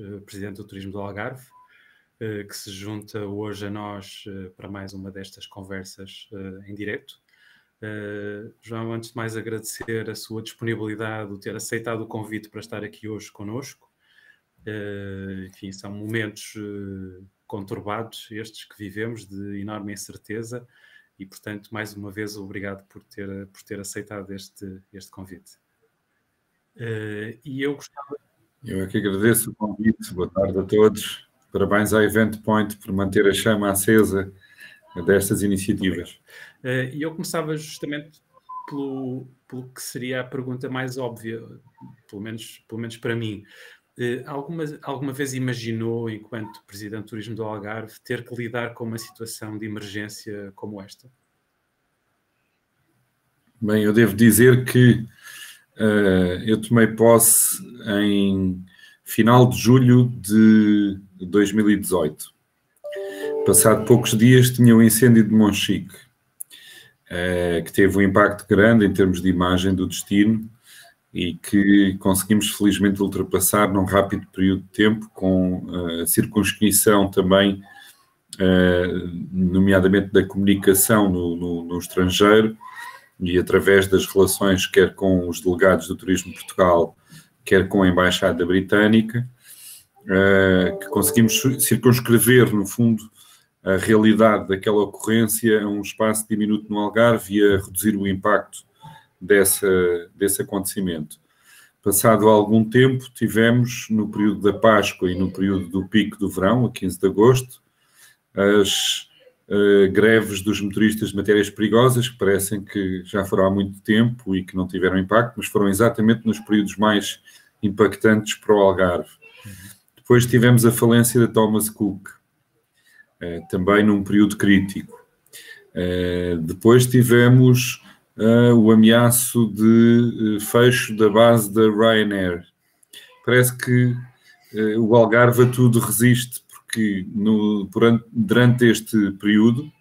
Eh, presidente do Turismo do Algarve, eh, que se junta hoje a nós eh, para mais uma destas conversas em direto. João, antes de mais agradecer a sua disponibilidade, o ter aceitado o convite para estar aqui hoje conosco. Enfim, são momentos conturbados estes que vivemos, de enorme incerteza, e portanto, mais uma vez, obrigado por ter, por ter aceitado este, este convite. E eu gostava eu aqui é agradeço o convite, boa tarde a todos. Parabéns à Event Point por manter a chama acesa destas iniciativas. Eh, e eu começava justamente pelo, pelo que seria a pergunta mais óbvia, pelo menos, pelo menos para mim. Eh, alguma, alguma vez imaginou, enquanto Presidente do Turismo do Algarve, ter que lidar com uma situação de emergência como esta? Bem, eu devo dizer que eh, eu tomei posse em final de julho de 2018. Passado poucos dias tinha o um incêndio de Monchique, eh, que teve um impacto grande em termos de imagem do destino e que conseguimos felizmente ultrapassar num rápido período de tempo, com eh, a circunscrição também, nomeadamente da comunicação no, no, no estrangeiro, e através das relações quer com os delegados do Turismo Portugal, quer com a Embaixada Britânica, eh, que conseguimos circunscrever, no fundo, a realidade daquela ocorrência a um espaço diminuto no Algarve e a reduzir o impacto dessa, desse acontecimento. Passado algum tempo, tivemos, no período da Páscoa e no período do pico do verão, a 15 de agosto, as eh, greves dos motoristas de matérias perigosas, que parecem que já foram há muito tempo e que não tiveram impacto, mas foram exatamente nos períodos mais impactantes para o Algarve. Depois tivemos a falência da Thomas Cook, uh, também num período crítico. Uh, depois tivemos o ameaço de fecho da base da Ryanair. Parece que o Algarve a tudo resiste que no, durante este período,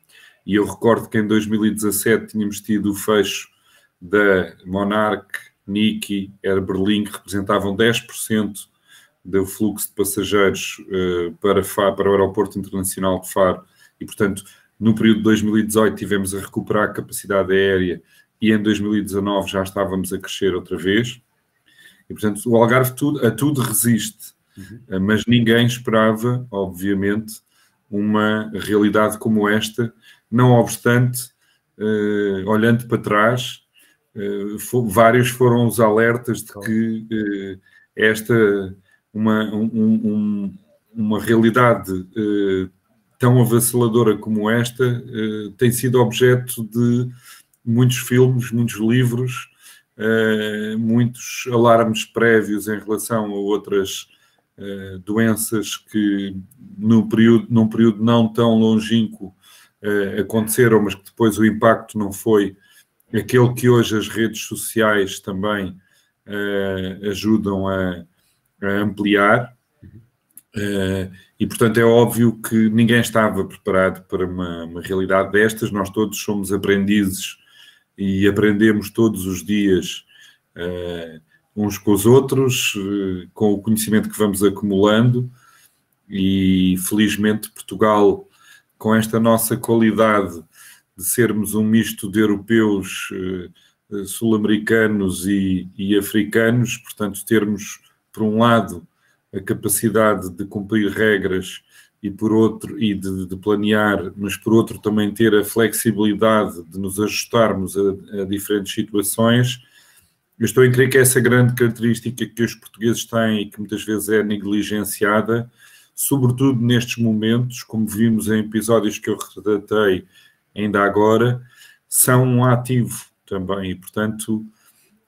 e eu recordo que em 2017 tínhamos tido o fecho da Monarch, Niki, Air Berlin, que representavam 10% do fluxo de passageiros uh, para, para o Aeroporto Internacional de Faro, e portanto, no período de 2018 tivemos a recuperar a capacidade aérea e em 2019 já estávamos a crescer outra vez. E portanto, o Algarve tudo, a tudo resiste Uhum. Eh, mas ninguém esperava, obviamente, uma realidade como esta, não obstante, eh, olhando para trás, eh, for, vários foram os alertas de que esta uma, um, um, uma realidade tão avassaladora como esta tem sido objeto de muitos filmes, muitos livros, muitos alarmes prévios em relação a outras eh, doenças que num período, num período não tão longínquo uh, aconteceram, mas que depois o impacto não foi aquele que hoje as redes sociais também eh, ajudam a, a ampliar. Uh, e, portanto, é óbvio que ninguém estava preparado para uma, uma, realidade destas. Nós todos somos aprendizes e aprendemos todos os dias uh, uns com os outros, eh, com o conhecimento que vamos acumulando, e felizmente Portugal, com esta nossa qualidade de sermos um misto de europeus, eh, sul-americanos e, e, africanos, portanto, termos, por um lado, a capacidade de cumprir regras e por outro e de, de planear, mas por outro também ter a flexibilidade de nos ajustarmos a, a diferentes situações, eu estou a crer que essa grande característica que os portugueses têm e que muitas vezes é negligenciada, sobretudo nestes momentos, como vimos em episódios que eu retratei ainda agora, são um ativo também e, portanto,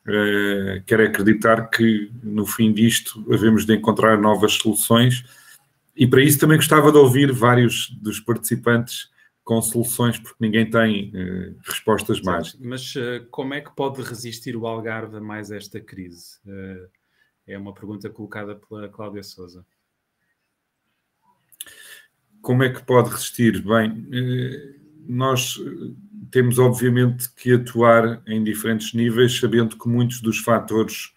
eh, quero acreditar que no fim disto havemos de encontrar novas soluções e para isso também gostava de ouvir vários dos participantes com soluções, porque ninguém tem uh, respostas mais Mas uh, como é que pode resistir o Algarve a mais esta crise? Uh, é uma pergunta colocada pela Cláudia Souza. Como é que pode resistir? Bem, nós temos obviamente que atuar em diferentes níveis, sabendo que muitos dos fatores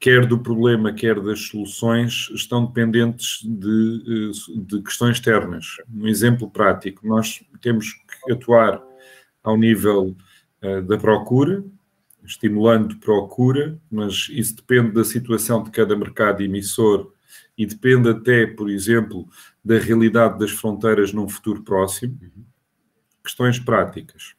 quer do problema, quer das soluções, estão dependentes de, eh, de, questões externas. Um exemplo prático, nós temos que atuar ao nível uh, da procura, estimulando procura, mas isso depende da situação de cada mercado emissor e depende até, por exemplo, da realidade das fronteiras num futuro próximo. Questões práticas.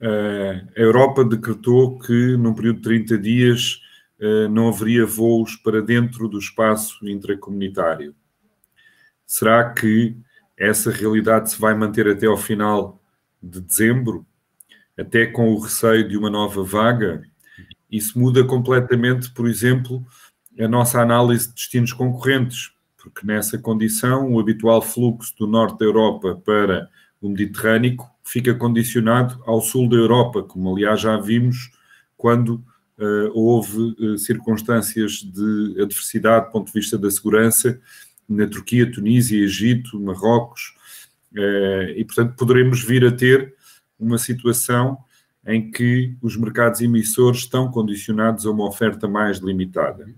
Uh, a Europa decretou que, num período de 30 dias, eh, não haveria voos para dentro do espaço intracomunitário. Será que essa realidade se vai manter até ao final de dezembro, até com o receio de uma nova vaga? Isso muda completamente, por exemplo, a nossa análise de destinos concorrentes, porque nessa condição o habitual fluxo do norte da Europa para o Mediterrâneo fica condicionado ao sul da Europa, como aliás já vimos quando eh, houve eh, circunstâncias de adversidade do ponto de vista da segurança na Turquia, Tunísia, Egito, Marrocos, eh, e portanto poderemos vir a ter uma situação em que os mercados emissores estão condicionados a uma oferta mais limitada.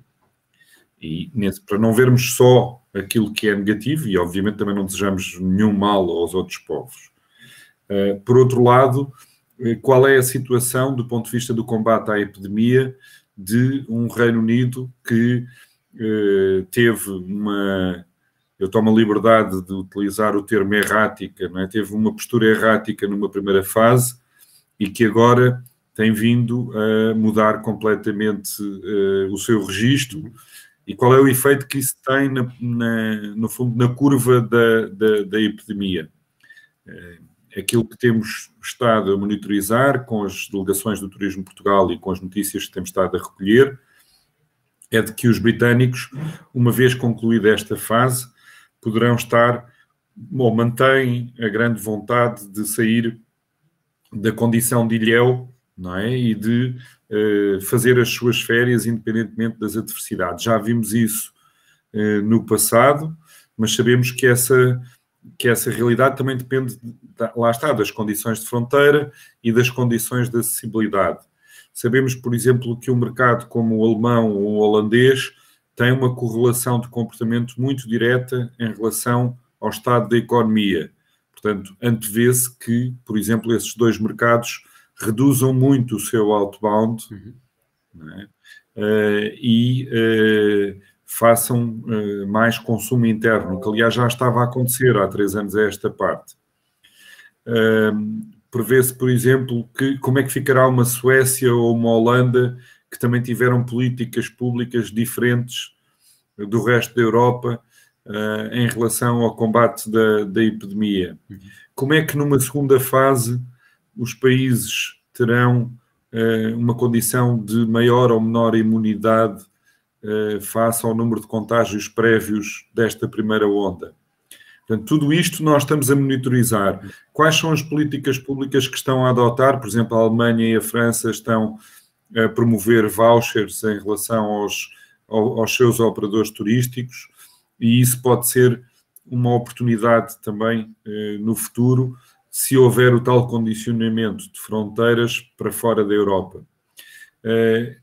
E nesse, para não vermos só aquilo que é negativo, e obviamente também não desejamos nenhum mal aos outros povos. por outro lado, qual é a situação do ponto de vista do combate à epidemia de um Reino Unido que eh, teve uma. Eu tomo a liberdade de utilizar o termo errática, é? teve uma postura errática numa primeira fase e que agora tem vindo a mudar completamente eh, o seu registro. E qual é o efeito que isso tem, na, na, no fundo, na curva da, da, da epidemia? Eh, aquilo que temos estado a monitorizar com as delegações do Turismo Portugal e com as notícias que temos estado a recolher é de que os britânicos, uma vez concluída esta fase, poderão estar ou mantêm a grande vontade de sair da condição de ilhéu não é? e de uh, fazer as suas férias independentemente das adversidades. Já vimos isso uh, no passado, mas sabemos que essa que essa realidade também depende, lá está, das condições de fronteira e das condições de acessibilidade. Sabemos, por exemplo, que um mercado como o alemão ou o holandês tem uma correlação de comportamento muito direta em relação ao estado da economia. Portanto, antevê-se que, por exemplo, esses dois mercados reduzam muito o seu outbound uhum. né? uh, e uh, façam eh, mais consumo interno, que aliás já estava a acontecer há três anos a esta parte. Uh, Prevê-se, por exemplo, que como é que ficará uma Suécia ou uma Holanda que também tiveram políticas públicas diferentes do resto da Europa uh, em relação ao combate da, da epidemia. Como é que numa segunda fase os países terão uh, uma condição de maior ou menor imunidade eh, face ao número de contágios prévios desta primeira onda. Portanto, tudo isto nós estamos a monitorizar. Quais são as políticas públicas que estão a adotar? Por exemplo, a Alemanha e a França estão a promover vouchers em relação aos, aos seus operadores turísticos e isso pode ser uma oportunidade também eh, no futuro, se houver o tal condicionamento de fronteiras para fora da Europa. Eh,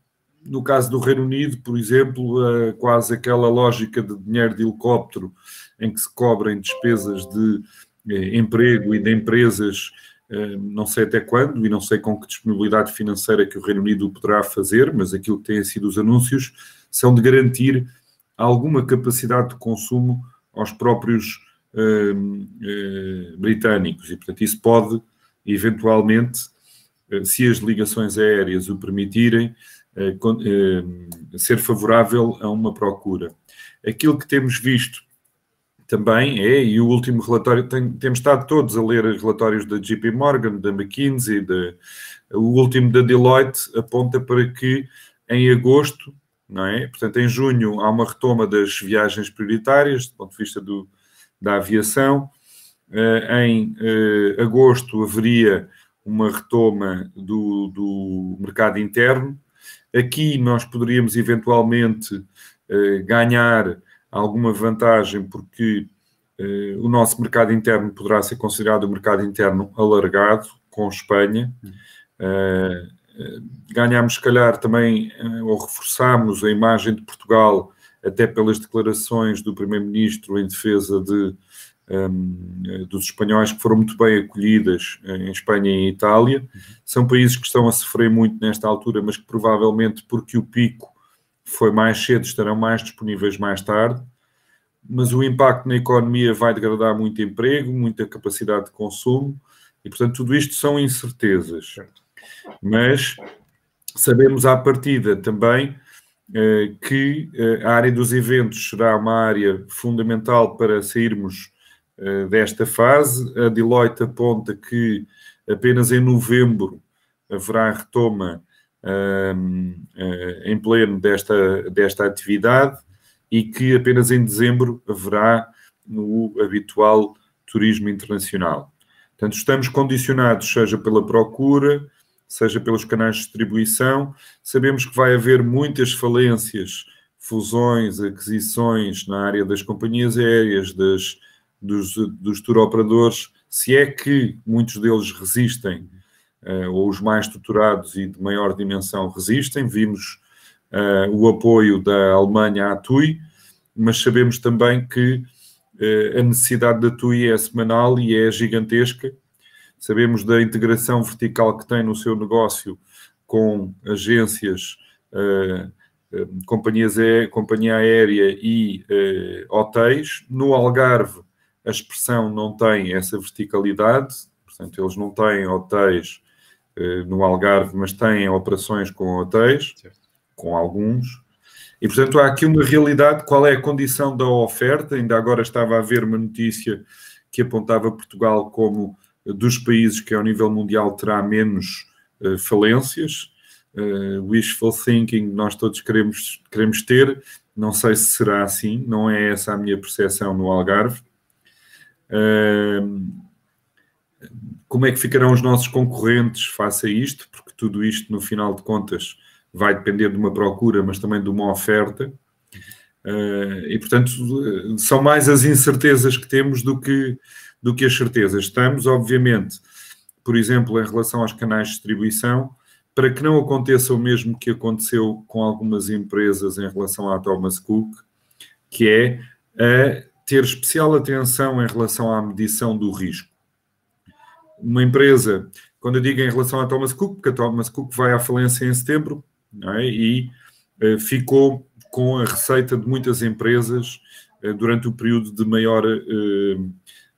no caso do Reino Unido, por exemplo, quase aquela lógica de dinheiro de helicóptero em que se cobrem despesas de eh, emprego e de empresas, eh, não sei até quando e não sei com que disponibilidade financeira que o Reino Unido poderá fazer, mas aquilo que têm sido os anúncios são de garantir alguma capacidade de consumo aos próprios ehm, eh, britânicos e, portanto, isso pode eventualmente, se as ligações aéreas o permitirem, eh, eh, ser favorável a uma procura. Aquilo que temos visto também é, e o último relatório, tem, temos estado todos a ler relatórios da JP Morgan, da McKinsey, de, o último da Deloitte aponta para que em agosto, não é? Portanto, em junho há uma retoma das viagens prioritárias, do ponto de vista do, da aviação. Eh, em agosto haveria uma retoma do, do mercado interno Aqui nós poderíamos eventualmente eh, ganhar alguma vantagem, porque eh, o nosso mercado interno poderá ser considerado um mercado interno alargado com Espanha. Hum. Eh, Ganhámos, se calhar, também, ou reforçámos a imagem de Portugal, até pelas declarações do Primeiro-Ministro em defesa de um, eh, dos espanhóis que foram muito bem acolhidas eh, em Espanha e em Itália. São países que estão a sofrer muito nesta altura, mas que provavelmente porque o pico foi mais cedo estarão mais disponíveis mais tarde. Mas o impacto na economia vai degradar muito emprego, muita capacidade de consumo e, portanto, tudo isto são incertezas. Mas sabemos à partida também eh, que a área dos eventos será uma área fundamental para sairmos eh, desta fase. A Deloitte aponta que apenas em novembro haverá retoma um, ehm, eh, em pleno desta, desta atividade e que apenas em dezembro haverá o habitual turismo internacional. Portanto, estamos condicionados, seja pela procura, seja pelos canais de distribuição. Sabemos que vai haver muitas falências, fusões, aquisições na área das companhias aéreas, das, dos, dos tour operadores, se é que muitos deles resistem, uh, ou os mais estruturados e de maior dimensão resistem, vimos uh, o apoio da Alemanha à TUI, mas sabemos também que uh, a necessidade da TUI é semanal e é gigantesca. Sabemos da integração vertical que tem no seu negócio com agências, companhias, companhia aérea e hotéis. No Algarve, a expressão não tem essa verticalidade, portanto, eles não têm hotéis eh, no Algarve, mas têm operações com hotéis, certo. com alguns. E, portanto, há aqui uma realidade, qual é a condição da oferta? Ainda agora estava a ver uma notícia que apontava Portugal como eh, dos países que, ao nível mundial, terá menos eh, falências. Uh, wishful thinking nós todos queremos, queremos ter, não sei se será assim, não é essa a minha percepção no Algarve como é que ficarão os nossos concorrentes face a isto? Porque tudo isto, no final de contas, vai depender de uma procura, mas também de uma oferta. Ah, e, portanto, são mais as incertezas que temos do que, do que as certezas. Estamos, obviamente, por exemplo, em relação aos canais de distribuição, para que não aconteça o mesmo que aconteceu com algumas empresas em relação à Thomas Cook, que é a ter especial atenção em relação à medição do risco. Uma empresa, quando eu digo em relação à Thomas Cook, porque a Thomas Cook vai à falência em setembro é? e uh, ficou com a receita de muitas empresas uh, durante o período de maior, uh,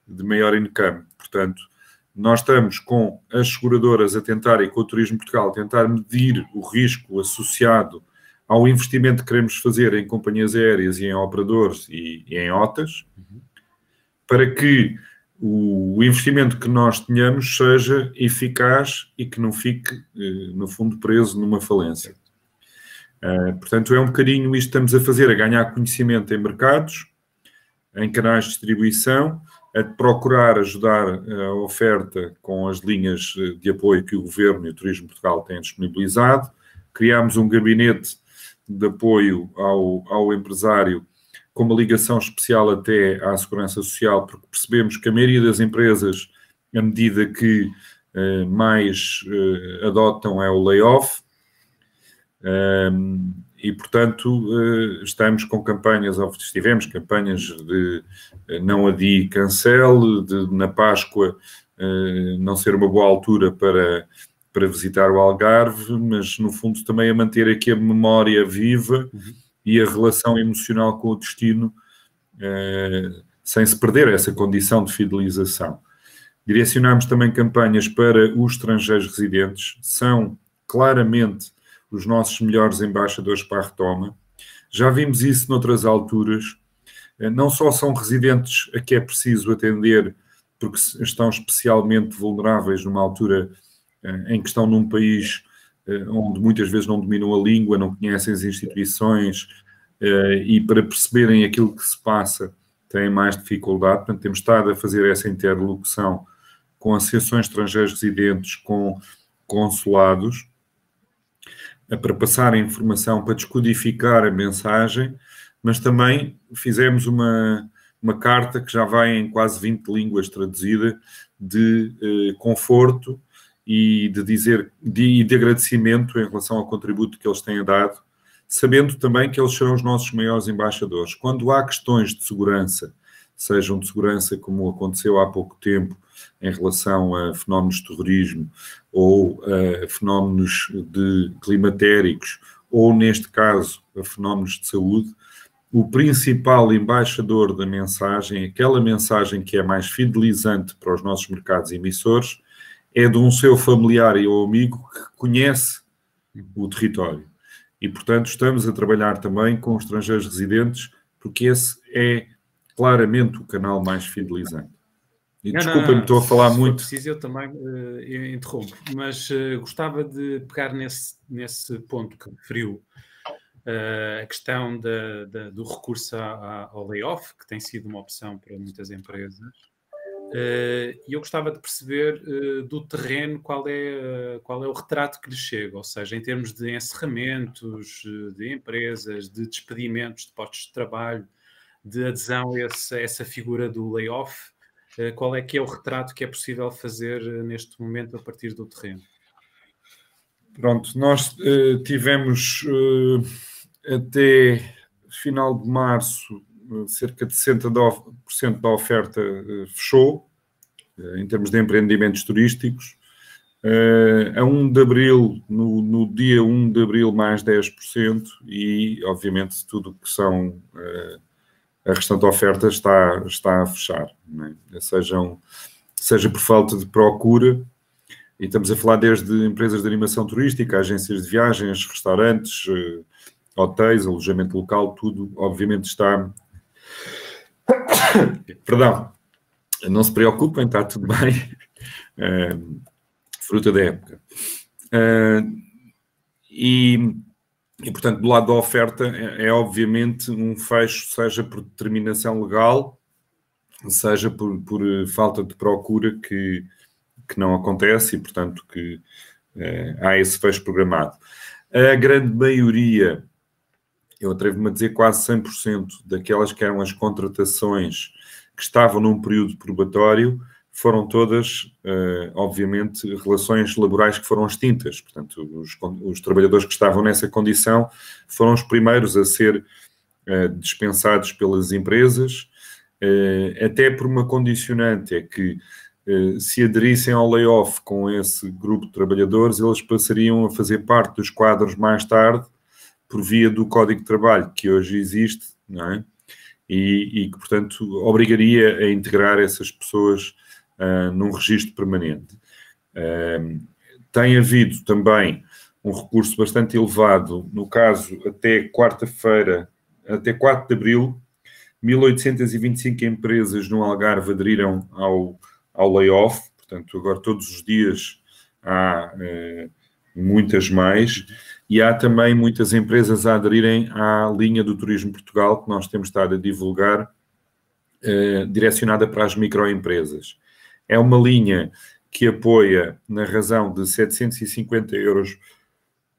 de maior income. Portanto, nós estamos com as seguradoras a tentar e com o Turismo Portugal a tentar medir o risco associado ao investimento que queremos fazer em companhias aéreas e em operadores e, e em OTAs, uhum. para que o investimento que nós tenhamos seja eficaz e que não fique, eh, no fundo, preso numa falência. Uh, portanto, é um bocadinho isto que estamos a fazer, a ganhar conhecimento em mercados, em canais de distribuição, a procurar ajudar a oferta com as linhas eh, de apoio que o Governo e o Turismo Portugal têm disponibilizado. Criámos um gabinete de apoio ao, ao empresário, com uma ligação especial até à segurança social, porque percebemos que a maioria das empresas, à medida que eh, mais eh, adotam é o layoff, um, ehm, e, portanto, eh, estamos com campanhas, tivemos campanhas de não adi cancele, de na Páscoa não ser uma boa altura para para visitar o Algarve, mas no fundo também a manter aqui a memória viva uhum. e a relação emocional com o destino, eh, sem se perder essa condição de fidelização. Direcionamos também campanhas para os estrangeiros residentes, são claramente os nossos melhores embaixadores para a retoma. Já vimos isso noutras alturas. Eh, não só são residentes a que é preciso atender, porque estão especialmente vulneráveis numa altura em questão num país eh, onde muitas vezes não dominam a língua, não conhecem as instituições eh, e para perceberem aquilo que se passa têm mais dificuldade. Portanto, temos estado a fazer essa interlocução com associações estrangeiras residentes, com consulados, para passar a informação, para descodificar a mensagem, mas também fizemos uma, uma carta que já vai em quase 20 línguas traduzida de eh, conforto e de dizer de, de agradecimento em relação ao contributo que eles têm dado, sabendo também que eles serão os nossos maiores embaixadores. Quando há questões de segurança, sejam de segurança como aconteceu há pouco tempo em relação a fenómenos de terrorismo ou a eh, fenómenos de climatéricos ou neste caso a fenómenos de saúde, o principal embaixador da mensagem, aquela mensagem que é mais fidelizante para os nossos mercados emissores, é de um seu familiar e ou amigo que conhece uhum. o território. E, portanto, estamos a trabalhar também com estrangeiros residentes, porque esse é claramente o canal mais fidelizante. E desculpa-me, estou a falar se muito. Preciso, eu também eh, eu interrompo, mas eh, gostava de pegar nesse, nesse ponto que referiu, uh, a questão da, da, do recurso a, a, ao layoff, que tem sido uma opção para muitas empresas. Eh, e eu gostava de perceber uh, do terreno qual é, uh, qual é o retrato que lhe chega, ou seja, em termos de encerramentos de empresas, de despedimentos de postos de trabalho, de adesão a essa, essa figura do layoff, qual é que é o retrato que é possível fazer neste momento a partir do terreno? Pronto, nós tivemos até final de março cerca de 60% da oferta eh, fechou, eh, em termos de empreendimentos turísticos. Eh, a 1 de abril, no, no dia 1 de abril, mais 10%, e obviamente tudo o que são a restante oferta está, está a fechar, é? Sejam, seja por falta de procura, e estamos a falar desde empresas de animação turística, agências de viagens, restaurantes, hotéis, alojamento local, tudo obviamente está Perdão, não se preocupem, está tudo bem. Uh, fruta da época. Uh, e, e, portanto, do lado da oferta, é, é, obviamente um fecho, seja por determinação legal, seja por, por eh, falta de procura que, que não acontece e, portanto, que uh, há esse fecho programado. A grande maioria eu atrevo-me a dizer quase 100% daquelas que eram as contratações que estavam num período probatório, foram todas, eh, obviamente, relações laborais que foram extintas. Portanto, os, os, trabalhadores que estavam nessa condição foram os primeiros a ser eh, dispensados pelas empresas, eh, até por uma condicionante, é que se aderissem ao layoff com esse grupo de trabalhadores, eles passariam a fazer parte dos quadros mais tarde por via do Código de Trabalho que hoje existe, não é? E, e que, portanto, obrigaria a integrar essas pessoas uh, num registro permanente. Uh, tem havido também um recurso bastante elevado, no caso, até quarta-feira, até 4 de abril, 1825 empresas no Algarve aderiram ao, ao layoff, portanto, agora todos os dias há eh, muitas mais e há também muitas empresas a aderirem à linha do Turismo Portugal que nós temos estado a divulgar, eh, direcionada para as microempresas. É uma linha que apoia na razão de 750 euros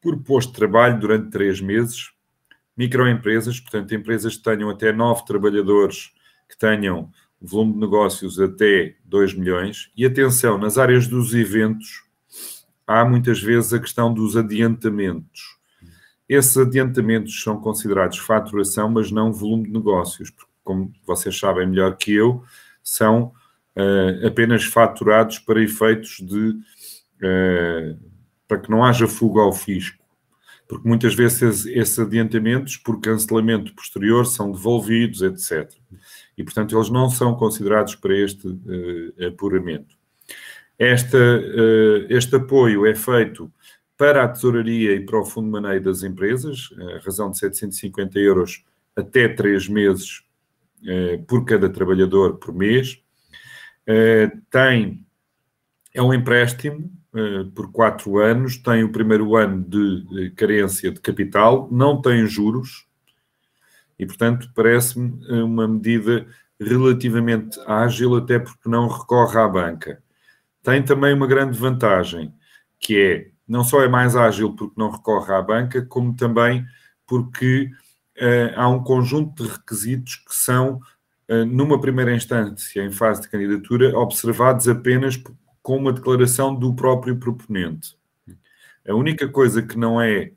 por posto de trabalho durante três meses, microempresas, portanto, empresas que tenham até nove trabalhadores, que tenham volume de negócios até 2 milhões, e atenção, nas áreas dos eventos, há muitas vezes a questão dos adiantamentos. Esses adiantamentos são considerados faturação, mas não volume de negócios, porque, como vocês sabem melhor que eu, são uh, apenas faturados para efeitos de. Uh, para que não haja fuga ao fisco. Porque muitas vezes esses adiantamentos, por cancelamento posterior, são devolvidos, etc. E, portanto, eles não são considerados para este uh, apuramento. Esta, eh, este apoio é feito para a tesouraria e para o fundo de maneio das empresas, a razão de 750 euros até 3 meses eh, por cada trabalhador por mês. Eh, tem, é um empréstimo por 4 anos, tem o primeiro ano de carência de capital, não tem juros e, portanto, parece-me uma medida relativamente ágil, até porque não recorre à banca. Tem também uma grande vantagem, que é não só é mais ágil porque não recorre à banca, como também porque uh, há um conjunto de requisitos que são, uh, numa primeira instância, em fase de candidatura, observados apenas com uma declaração do próprio proponente. A única coisa que não é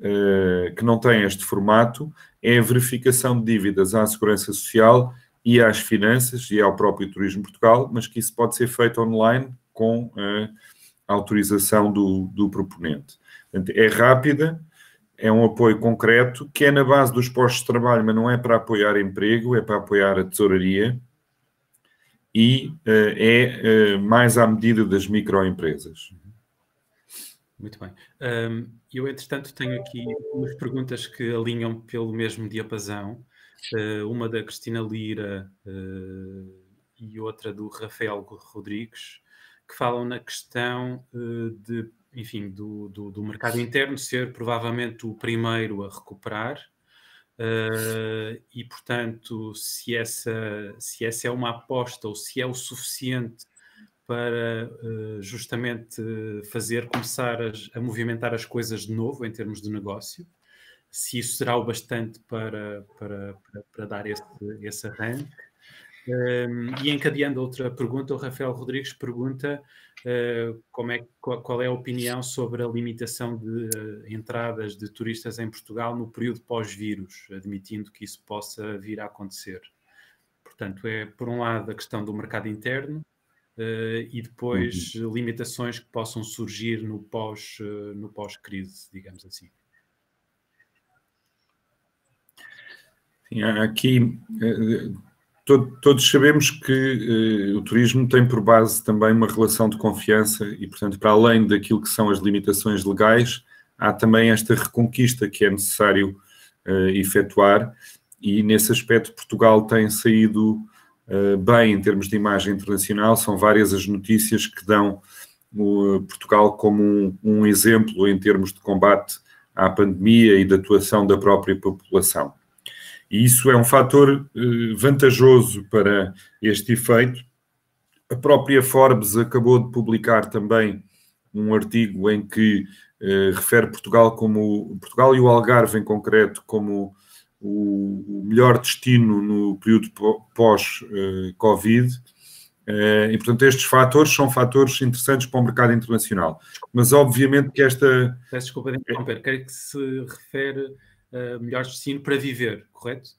uh, que não tem este formato é a verificação de dívidas à segurança social e às finanças e ao próprio Turismo Portugal, mas que isso pode ser feito online com a autorização do, do proponente. Portanto, é rápida, é um apoio concreto, que é na base dos postos de trabalho, mas não é para apoiar emprego, é para apoiar a tesouraria e uh, é uh, mais à medida das microempresas. Muito bem. Um, eu, entretanto, tenho aqui umas perguntas que alinham pelo mesmo diapasão, uh, uma da Cristina Lira e outra do Rafael Rodrigues que falam na questão eh, de, enfim, do, do, do mercado interno ser provavelmente o primeiro a recuperar. Eh, e, portanto, se essa, se essa é uma aposta ou se é o suficiente para eh, justamente fazer começar a movimentar as coisas de novo em termos de negócio, se isso será o bastante para, para, para, para dar esse, esse arranque e encadeando outra pergunta, o Rafael Rodrigues pergunta ah, como é, qual é a opinião sobre a limitação de ah, entradas de turistas em Portugal no período pós-vírus, admitindo que isso possa vir a acontecer. Portanto, é por um lado a questão do mercado interno, Uh, e depois uhum. limitações que possam surgir no pós uh, no pós crise digamos assim aqui eh, todos sabemos que eh, o turismo tem por base também uma relação de confiança e, portanto, para além daquilo que são as limitações legais, há também esta reconquista que é necessário eh, efetuar e, nesse aspecto, Portugal tem saído eh, bem em termos de imagem internacional. São várias as notícias que dão Portugal como um, um exemplo em termos de combate à pandemia e da atuação da própria população. E isso é um fator eh, vantajoso para este efeito. A própria Forbes acabou de publicar também um artigo em que eh, refere Portugal como Portugal e o Algarve em concreto como o, melhor destino no período pós-Covid. Eh, eh, e, portanto, estes fatores são fatores interessantes para o mercado internacional. Mas, obviamente, que esta. Peço desculpa de interromper, creio que se refere eh, melhores destinos destino para viver, correto?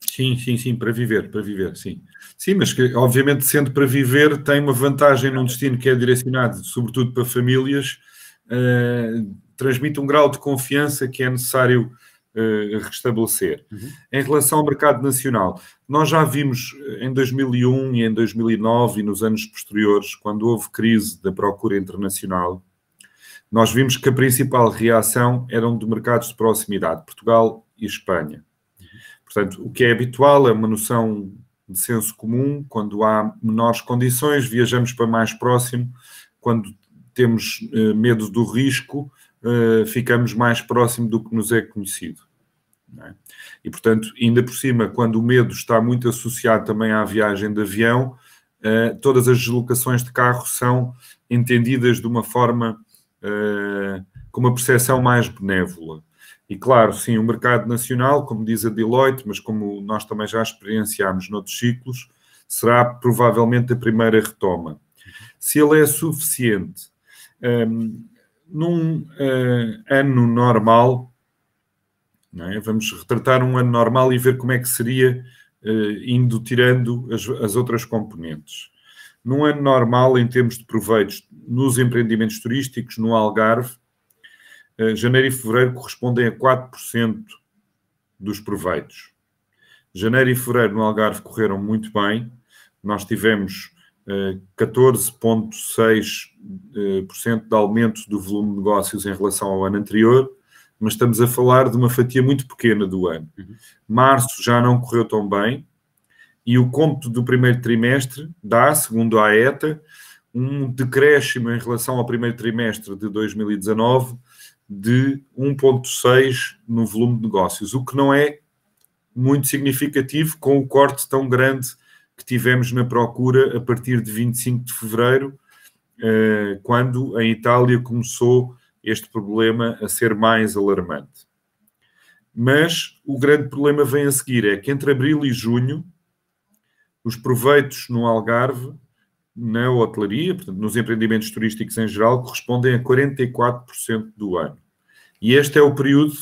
Sim, sim, sim, para viver, para viver, sim. Sim, mas que obviamente sendo para viver tem uma vantagem num destino que é direcionado sobretudo para famílias, uh, transmite um grau de confiança que é necessário uh, restabelecer. Uhum. Em relação ao mercado nacional, nós já vimos em 2001 e em 2009 e nos anos posteriores, quando houve crise da procura internacional, nós vimos que a principal reação eram de mercados de proximidade, Portugal e Espanha. Portanto, o que é habitual é uma noção de senso comum, quando há menores condições, viajamos para mais próximo, quando temos eh, medo do risco, eh, ficamos mais próximo do que nos é conhecido. É? E, portanto, ainda por cima, quando o medo está muito associado também à viagem de avião, eh, todas as deslocações de carro são entendidas de uma forma uh, com uma percepção mais benévola. E claro, sim, o mercado nacional, como diz a Deloitte, mas como nós também já experienciámos noutros ciclos, será provavelmente a primeira retoma. Se ele é suficiente, um, num uh, ano normal, é? vamos retratar um ano normal e ver como é que seria, uh, indo tirando as, as outras componentes num ano normal em termos de proveitos nos empreendimentos turísticos no Algarve, eh, janeiro e fevereiro correspondem a 4% dos proveitos. Janeiro e fevereiro no Algarve correram muito bem, nós tivemos 14,6% eh, de aumento do volume de negócios em relação ao ano anterior, mas estamos a falar de uma fatia muito pequena do ano. Uhum. Março já não correu tão bem, e o conto do primeiro trimestre dá, segundo a ETA, um decréscimo em relação ao primeiro trimestre de 2019 de 1,6 no volume de negócios, o que não é muito significativo com o corte tão grande que tivemos na procura a partir de 25 de fevereiro, eh, quando a Itália começou este problema a ser mais alarmante. Mas o grande problema vem a seguir: é que entre abril e junho os proveitos no Algarve, na hotelaria, portanto, nos empreendimentos turísticos em geral, correspondem a 44% do ano. E este é o período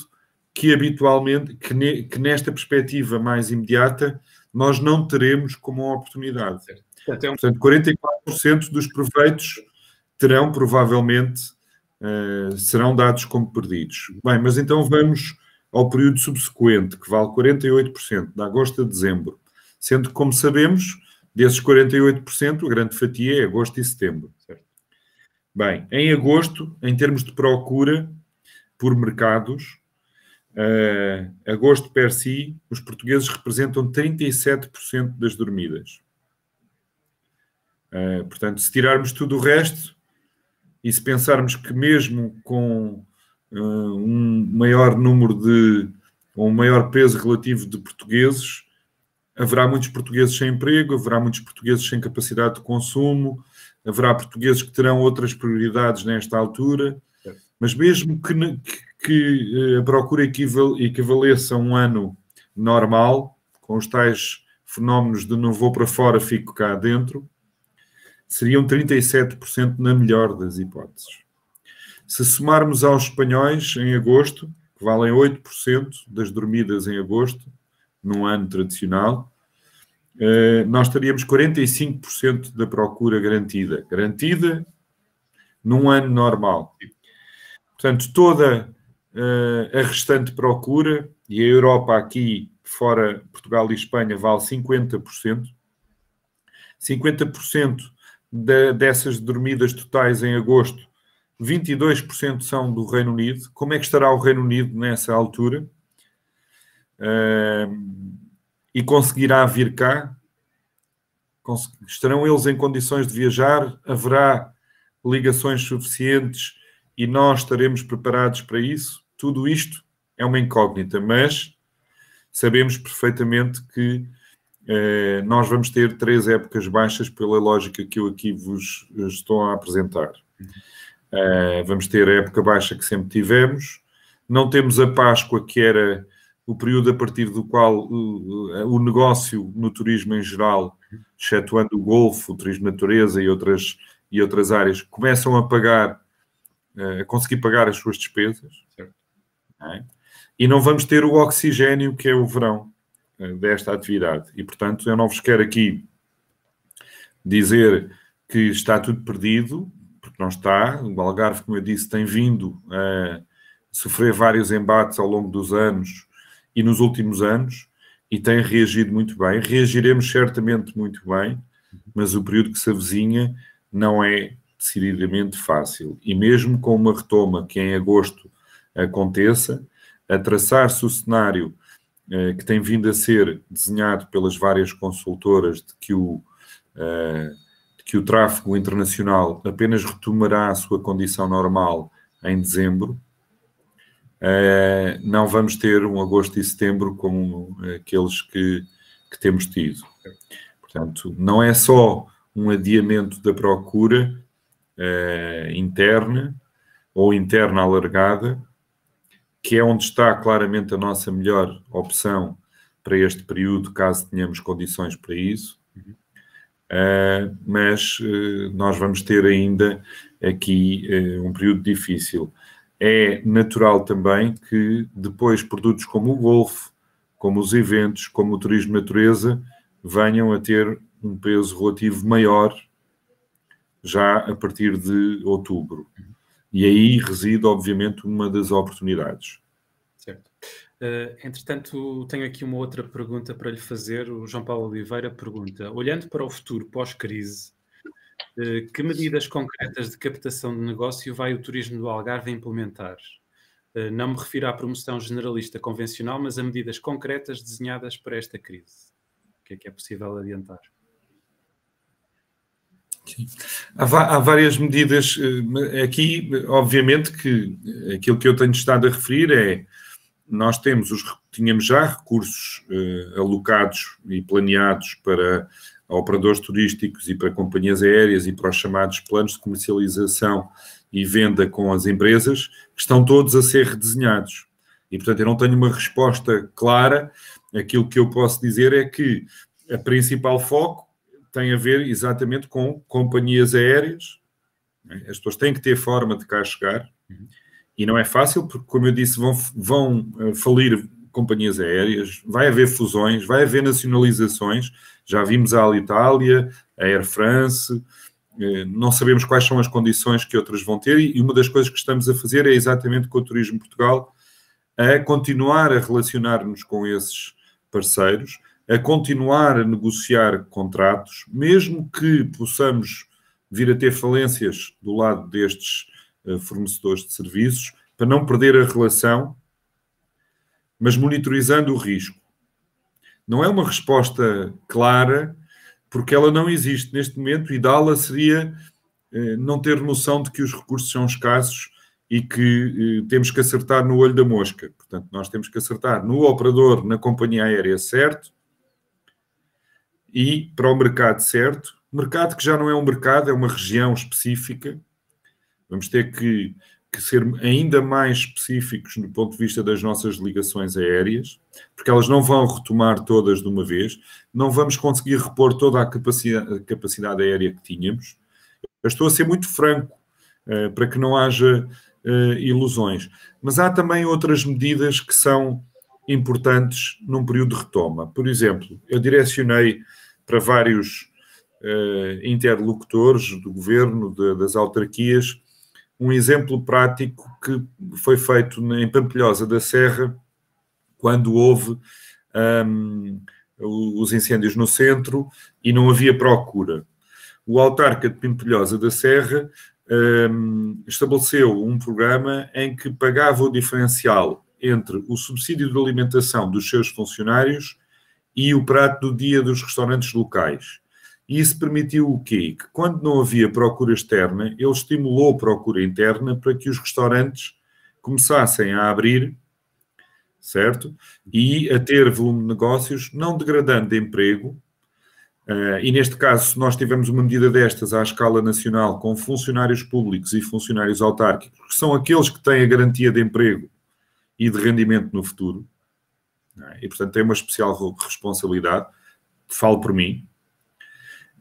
que habitualmente, que, ne, que nesta perspectiva mais imediata, nós não teremos como uma oportunidade. Portanto, 44% dos proveitos terão provavelmente uh, serão dados como perdidos. Bem, mas então vamos ao período subsequente, que vale 48%, de agosto a dezembro sendo que, como sabemos, desses 48%, a grande fatia é agosto e setembro. Certo? Bem, em agosto, em termos de procura por mercados, uh, agosto per si, os portugueses representam 37% das dormidas. Uh, portanto, se tirarmos tudo o resto e se pensarmos que mesmo com uh, um maior número de, ou um maior peso relativo de portugueses, haverá muitos portugueses sem emprego, haverá muitos portugueses sem capacidade de consumo, haverá portugueses que terão outras prioridades nesta altura, mas mesmo que, que, eh, a procura equivaleça a um ano normal, com os tais fenómenos de não vou para fora, fico cá dentro, seriam 37% na melhor das hipóteses. Se somarmos aos espanhóis em agosto, que valem 8% das dormidas em agosto, num ano tradicional, eh, nós teríamos 45% da procura garantida. Garantida num ano normal. Portanto, toda eh, a restante procura, e a Europa aqui, fora Portugal e Espanha, vale 50%. 50% de, dessas dormidas totais em agosto 22% são do Reino Unido. Como é que estará o Reino Unido nessa altura? Uh, e conseguirá vir cá? Estarão eles em condições de viajar? Haverá ligações suficientes e nós estaremos preparados para isso? Tudo isto é uma incógnita, mas sabemos perfeitamente que eh, nós vamos ter três épocas baixas pela lógica que eu aqui vos eh, estou a apresentar. Uh, vamos ter a época baixa que sempre tivemos, não temos a Páscoa que era o período a partir do qual uh, o negócio no turismo em geral, excetuando o golfo, o turismo de natureza e outras, e outras áreas, começam a pagar, uh, a conseguir pagar as suas despesas. É? E não vamos ter o oxigênio que é o verão uh, desta atividade. E, portanto, eu não vos quero aqui dizer que está tudo perdido, porque não está. O Algarve, como eu disse, tem vindo a sofrer vários embates ao longo dos anos e nos últimos anos e tem reagido muito bem. Reagiremos certamente muito bem, mas o período que se avizinha não é decididamente fácil. E mesmo com uma retoma que em agosto aconteça, a traçar-se o cenário eh, que tem vindo a ser desenhado pelas várias consultoras de que o, eh, de que o tráfego internacional apenas retomará a sua condição normal em dezembro, eh, não vamos ter um agosto e setembro como eh, aqueles que, que temos tido. Portanto, não é só um adiamento da procura uh, interna ou interna alargada, que é onde está claramente a nossa melhor opção para este período, caso tenhamos condições para isso. Uh, mas nós vamos ter ainda aqui um período difícil é natural também que depois produtos como o golfe, como os eventos, como o turismo de natureza, venham a ter um peso relativo maior já a partir de outubro. E aí reside, obviamente, uma das oportunidades. Certo. Uh, entretanto, tenho aqui uma outra pergunta para lhe fazer. O João Paulo Oliveira pergunta: olhando para o futuro pós-crise, eh, que medidas concretas de captação de negócio vai o turismo do Algarve implementar? Eh, não me refiro à promoção generalista convencional, mas a medidas concretas desenhadas para esta crise. O que é que é possível adiantar? Sim. Há, há várias medidas eh, aqui, obviamente que aquilo que eu tenho estado a referir é nós temos os, tínhamos já recursos eh, alocados e planeados para a operadores turísticos e para companhias aéreas e para os chamados planos de comercialização e venda com as empresas, que estão todos a ser redesenhados. E, portanto, eu não tenho uma resposta clara. Aquilo que eu posso dizer é que a principal foco tem a ver exatamente com companhias aéreas. As pessoas têm que ter forma de cá chegar. E não é fácil, porque, como eu disse, vão, vão eh, falir companhias aéreas, vai haver fusões, vai haver nacionalizações, já vimos a Alitalia, a Air France, eh, não sabemos quais são as condições que outras vão ter e uma das coisas que estamos a fazer é exatamente com o Turismo Portugal a continuar a relacionar-nos com esses parceiros, a continuar a negociar contratos, mesmo que possamos vir a ter falências do lado destes eh, fornecedores de serviços, para não perder a relação, mas monitorizando o risco. Não é uma resposta clara, porque ela não existe neste momento e dá-la seria eh, não ter noção de que os recursos são escassos e que eh, temos que acertar no olho da mosca. Portanto, nós temos que acertar no operador, na companhia aérea certo e para o mercado certo. Mercado que já não é um mercado, é uma região específica. Vamos ter que que ser ainda mais específicos no ponto de vista das nossas ligações aéreas, porque elas não vão retomar todas de uma vez, não vamos conseguir repor toda a capacidade, a capacidade aérea que tínhamos. Eu estou a ser muito franco, uh, para que não haja uh, ilusões. Mas há também outras medidas que são importantes num período de retoma. Por exemplo, eu direcionei para vários uh, interlocutores do governo, de, das autarquias, um exemplo prático que foi feito em Pampilhosa da Serra, quando houve um, os incêndios no centro e não havia procura. O autarca de Pampilhosa da Serra um, estabeleceu um programa em que pagava o diferencial entre o subsídio de alimentação dos seus funcionários e o prato do dia dos restaurantes locais. E isso permitiu o quê? Que quando não havia procura externa, ele estimulou a procura interna para que os restaurantes começassem a abrir, certo? E a ter volume de negócios, não degradando de emprego. Uh, e neste caso, se nós tivermos uma medida destas à escala nacional, com funcionários públicos e funcionários autárquicos, que são aqueles que têm a garantia de emprego e de rendimento no futuro, é? e portanto têm uma especial responsabilidade, falo por mim,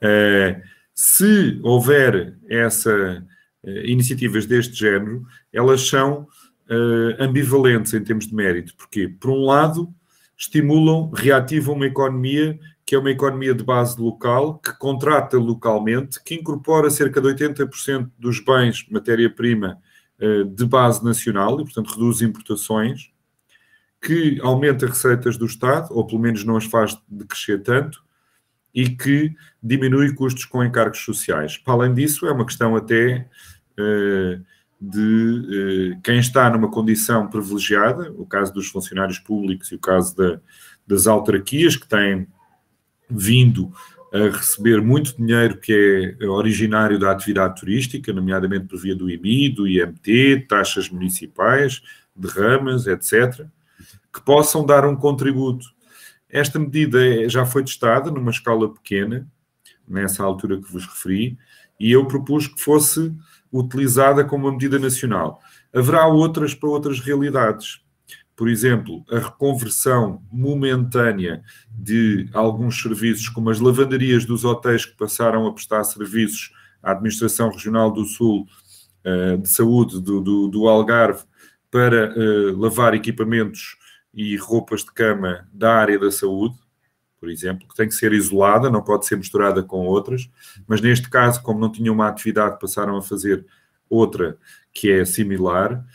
é, se houver essa é, iniciativas deste género, elas são é, ambivalentes em termos de mérito. Porque, por um lado, estimulam, reativam uma economia que é uma economia de base local, que contrata localmente, que incorpora cerca de 80% dos bens, matéria-prima, de base nacional e, portanto, reduz importações, que aumenta receitas do Estado, ou pelo menos não as faz decrescer tanto, e que diminui custos com encargos sociais. Para além disso, é uma questão até uh, de uh, quem está numa condição privilegiada, o caso dos funcionários públicos e o caso da, das autarquias, que têm vindo a receber muito dinheiro que é originário da atividade turística, nomeadamente por via do IMI, do IMT, taxas municipais, derramas, etc., que possam dar um contributo esta medida é, já foi testada numa escala pequena, nessa altura que vos referi, e eu propus que fosse utilizada como uma medida nacional. Haverá outras para outras realidades. Por exemplo, a reconversão momentânea de alguns serviços, como as lavanderias dos hotéis que passaram a prestar serviços à Administração Regional do Sul eh, de Saúde do, do, do Algarve para uh, lavar equipamentos e roupas de cama da área da saúde, por exemplo, que tem que ser isolada, não pode ser misturada com outras, mas neste caso, como não tinham uma atividade, passaram a fazer outra que é similar.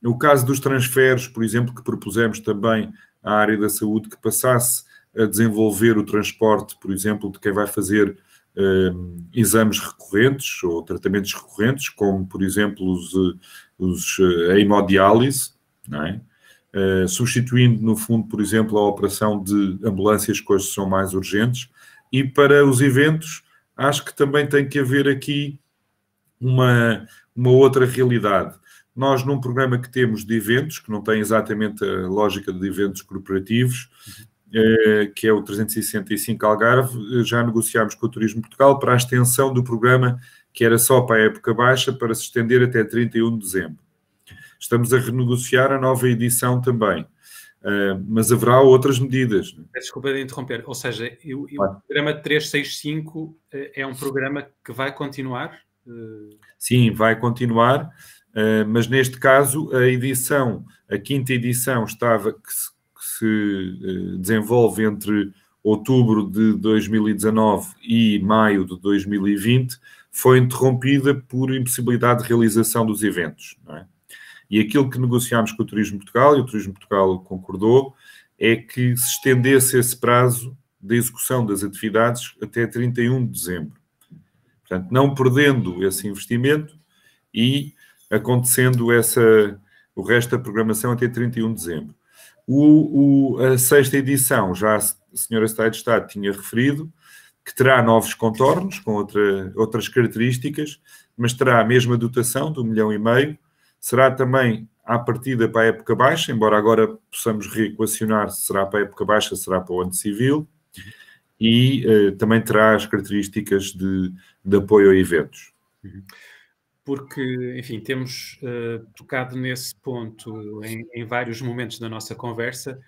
No caso dos transferes, por exemplo, que propusemos também à área da saúde que passasse a desenvolver o transporte, por exemplo, de quem vai fazer hum, exames recorrentes ou tratamentos recorrentes, como, por exemplo, os, os, eh, a hemodiálise, não é? Eh, substituindo, no fundo, por exemplo, a operação de ambulâncias, hoje são mais urgentes. E para os eventos, acho que também tem que haver aqui uma, uma outra realidade. Nós, num programa que temos de eventos, que não tem exatamente a lógica de eventos corporativos, eh, que é o 365 Algarve, eh, já negociámos com o Turismo Portugal para a extensão do programa, que era só para a época baixa, para se estender até 31 de dezembro Estamos a renegociar a nova edição também. Uh, mas haverá outras medidas. É? Desculpa de interromper, ou seja, eu, eu, o programa 365 eh, é um programa que vai continuar? Uh... Sim, vai continuar, uh, mas neste caso a edição, a quinta edição estava que se, que se eh, desenvolve entre outubro de 2019 e maio de 2020 foi interrompida por impossibilidade de realização dos eventos. Não é? E aquilo que negociámos com o Turismo Portugal, e o Turismo Portugal concordou, é que se estendesse esse prazo de execução das atividades até 31 de dezembro. Portanto, não perdendo esse investimento e acontecendo essa, o resto da programação até 31 de dezembro. O, o, a sexta edição, já a senhora Estado de Estado tinha referido, que terá novos contornos, com outra, outras características, mas terá a mesma dotação de um milhão e meio será também à partida para a época baixa, embora agora possamos reequacionar se será para a época baixa, será para o ano civil, e eh, também terá as características de, de, apoio a eventos. Porque, enfim, temos uh, tocado nesse ponto em, em, vários momentos da nossa conversa,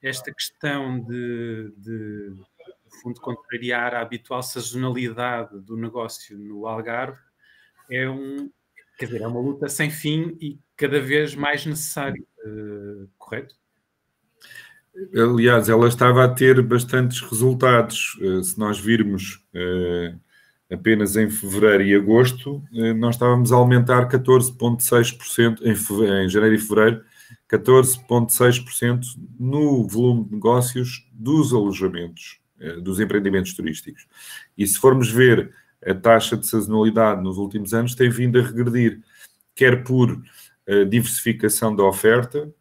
esta questão de, de, no fundo, contrariar a habitual sazonalidade do negócio no Algarve é um, Quer dizer, é uma luta sem fim e cada vez mais necessária, uh, eh, correto? Aliás, ela estava a ter bastantes resultados. Uh, se nós virmos uh, apenas em fevereiro e agosto, nós estávamos a aumentar 14,6% em, em janeiro e fevereiro, 14,6% no volume de negócios dos alojamentos, dos empreendimentos turísticos. E se formos ver a taxa de sazonalidade nos últimos anos tem vindo a regredir, quer por eh, diversificação da oferta,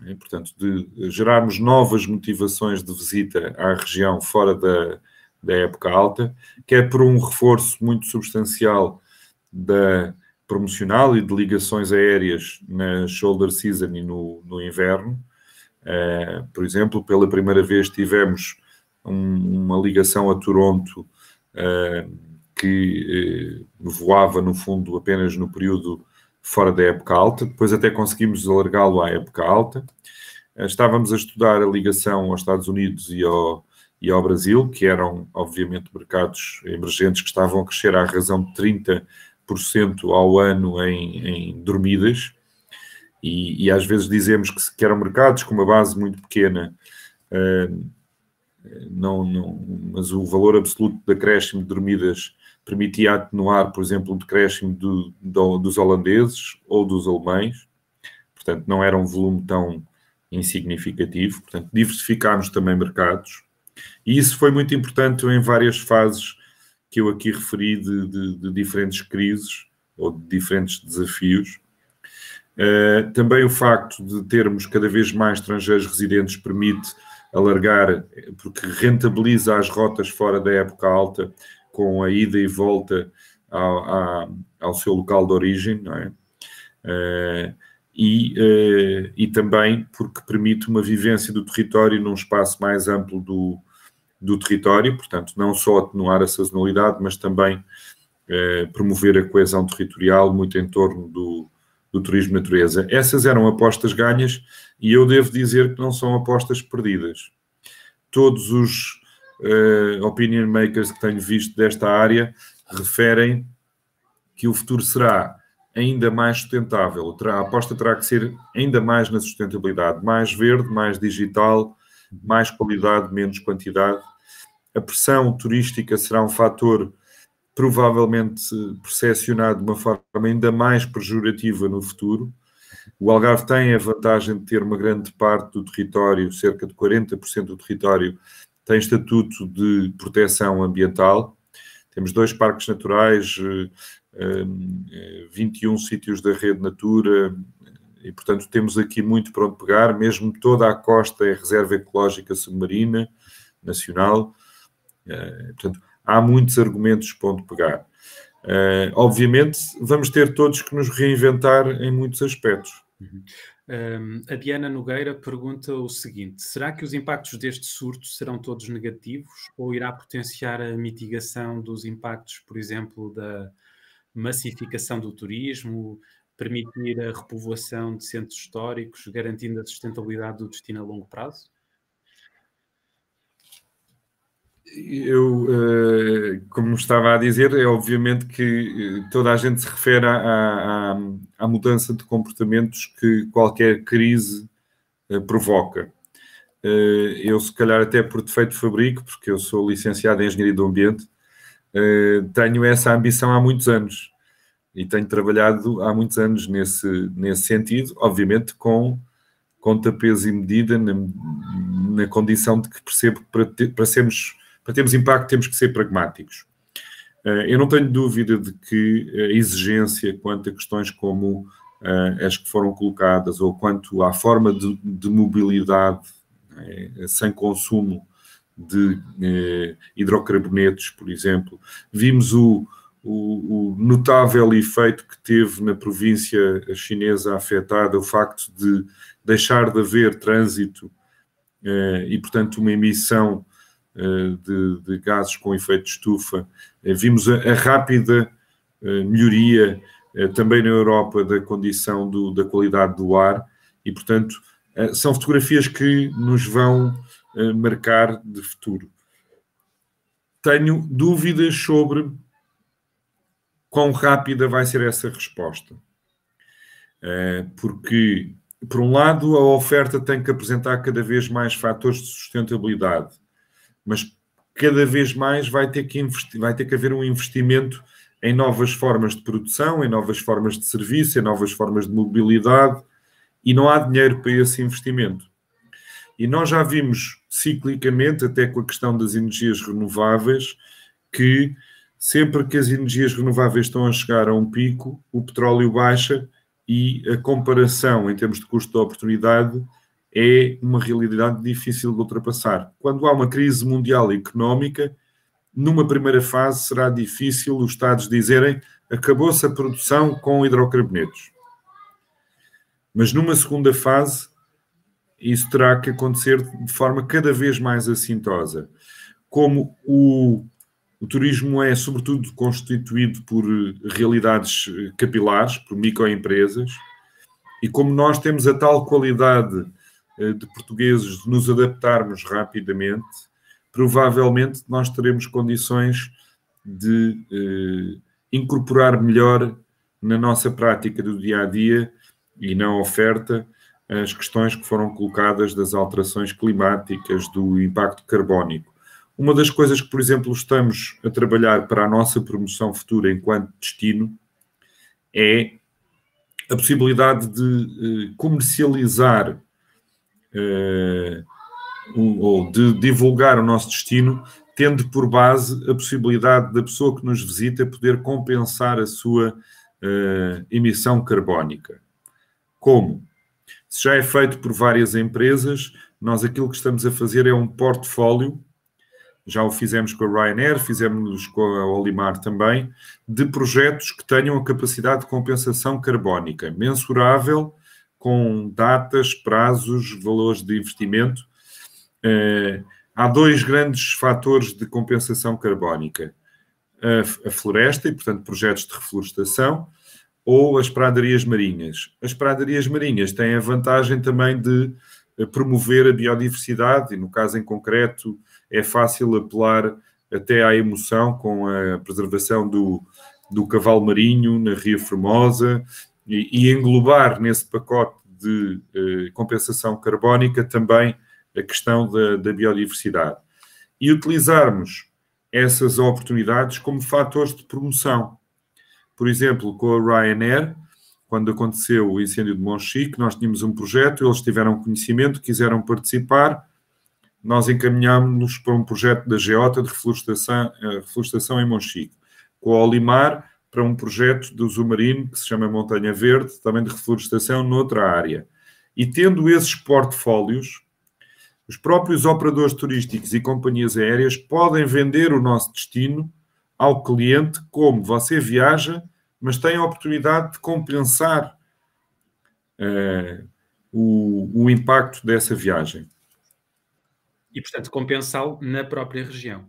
né, portanto, de gerarmos novas motivações de visita à região fora da, da época alta, quer por um reforço muito substancial da promocional e de ligações aéreas na shoulder season e no, no inverno. Uh, por exemplo, pela primeira vez tivemos um, uma ligação a Toronto que eh, voava, no fundo, apenas no período fora da época alta, depois até conseguimos alargá-lo à época alta. Eh, estávamos a estudar a ligação aos Estados Unidos e ao, e ao Brasil, que eram, obviamente, mercados emergentes que estavam a crescer à razão de 30% ao ano em, em dormidas, e, e, às vezes dizemos que, que, eram mercados com uma base muito pequena. Eh, não, não, mas o valor absoluto de acréscimo de dormidas permitia atenuar, por exemplo, o decréscimo do, do, dos holandeses ou dos alemães, portanto, não era um volume tão insignificativo, portanto, diversificámos também mercados, e isso foi muito importante em várias fases que eu aqui referi de, de, de diferentes crises ou de diferentes desafios. Uh, também o facto de termos cada vez mais estrangeiros residentes permite alargar, porque rentabiliza as rotas fora da época alta, com a ida e volta ao, ao, ao seu local de origem, não é? Uh, e, uh, e também porque permite uma vivência do território num espaço mais amplo do, do território, portanto, não só atenuar a sazonalidade, mas também uh, promover a coesão territorial muito em torno do, do turismo natureza. Essas eram apostas ganhas e eu devo dizer que não são apostas perdidas. Todos os uh, opinion makers que tenho visto desta área referem que o futuro será ainda mais sustentável. A aposta terá que ser ainda mais na sustentabilidade, mais verde, mais digital, mais qualidade, menos quantidade. A pressão turística será um fator provavelmente percepcionado de uma forma ainda mais pejorativa no futuro. O Algarve tem a vantagem de ter uma grande parte do território, cerca de 40% do território, tem estatuto de proteção ambiental. Temos dois parques naturais, 21 eh, eh, sítios da rede Natura, e portanto temos aqui muito para onde pegar, mesmo toda a costa é reserva ecológica submarina nacional, eh, portanto há muitos argumentos para onde pegar. Uh, obviamente, vamos ter todos que nos reinventar em muitos aspectos. Uhum. Um, a Diana Nogueira pergunta o seguinte: será que os impactos deste surto serão todos negativos ou irá potenciar a mitigação dos impactos, por exemplo, da massificação do turismo, permitir a repovoação de centros históricos, garantindo a sustentabilidade do destino a longo prazo? eu, eh, como estava a dizer, é obviamente que eh, toda a gente se refere à, à, à mudança de comportamentos que qualquer crise eh, provoca. Eu, se calhar, até por defeito fabrico, porque eu sou licenciado em Engenharia do Ambiente, tenho essa ambição há muitos anos e tenho trabalhado há muitos anos nesse, nesse sentido, obviamente com, com tapete e medida, na, na, condição de que percebo que para, para sermos para termos impacto temos que ser pragmáticos. Eh, eu não tenho dúvida de que a exigência quanto a questões como eh, as que foram colocadas ou quanto à forma de, de mobilidade né, sem consumo de eh, hidrocarbonetos, por exemplo. Vimos o, o, o, notável efeito que teve na província chinesa afetada o facto de deixar de haver trânsito eh, e, portanto, uma emissão eh, de, de, gases com efeito de estufa. Eh, vimos a, a rápida eh, melhoria também na Europa da condição do, da qualidade do ar e, portanto, são fotografias que nos vão marcar de futuro. Tenho dúvidas sobre quão rápida vai ser essa resposta. Porque, por um lado, a oferta tem que apresentar cada vez mais fatores de sustentabilidade mas cada vez mais vai ter que, investir, vai ter que haver um investimento em novas formas de produção, em novas formas de serviço, em novas formas de mobilidade, e não há dinheiro para esse investimento. E nós já vimos ciclicamente, até com a questão das energias renováveis, que sempre que as energias renováveis estão a chegar a um pico, o petróleo baixa e a comparação em termos de custo de oportunidade é uma realidade difícil de ultrapassar. Quando há uma crise mundial económica, numa primeira fase será difícil os Estados dizerem acabou-se a produção com hidrocarbonetos. Mas numa segunda fase, isso terá que acontecer de forma cada vez mais assintosa. Como o, o turismo é, sobretudo, constituído por eh, realidades eh, capilares, por microempresas, e como nós temos a tal qualidade eh, de portugueses de nos adaptarmos rapidamente, provavelmente nós teremos condições de eh, incorporar melhor na nossa prática do dia a dia e na oferta as questões que foram colocadas das alterações climáticas, do impacto carbónico. Uma das coisas que, por exemplo, estamos a trabalhar para a nossa promoção futura enquanto destino é a possibilidade de eh, comercializar eh, ou de divulgar o nosso destino, tendo por base a possibilidade da pessoa que nos visita poder compensar a sua uh, emissão carbónica. Como? Se já é feito por várias empresas, nós aquilo que estamos a fazer é um portfólio, já o fizemos com a Ryanair, fizemos com a Olimar também, de projetos que tenham a capacidade de compensação carbónica mensurável com datas, prazos, valores de investimento. Eh, há dois grandes fatores de compensação carbónica: a floresta, e portanto projetos de reflorestação, ou as pradarias marinhas. As pradarias marinhas têm a vantagem também de eh, promover a biodiversidade, e no caso em concreto é fácil apelar até à emoção com a preservação do, do cavalo marinho na Ria Formosa, e, e englobar nesse pacote de eh, compensação carbónica também a questão da, da, biodiversidade. E utilizarmos essas oportunidades como fatores de promoção. Por exemplo, com a Ryanair, quando aconteceu o incêndio de Monchique, nós tínhamos um projeto, eles tiveram conhecimento, quiseram participar, nós encaminhámos-nos para um projeto da Geota de reflorestação, eh, reflorestação em Monchique. Com a Olimar, para um projeto do Zumarino que se chama Montanha Verde, também de reflorestação, noutra área. E tendo esses portfólios, os próprios operadores turísticos e companhias aéreas podem vender o nosso destino ao cliente como você viaja, mas tem a oportunidade de compensar uh, o, o impacto dessa viagem. E, portanto, compensá-lo na própria região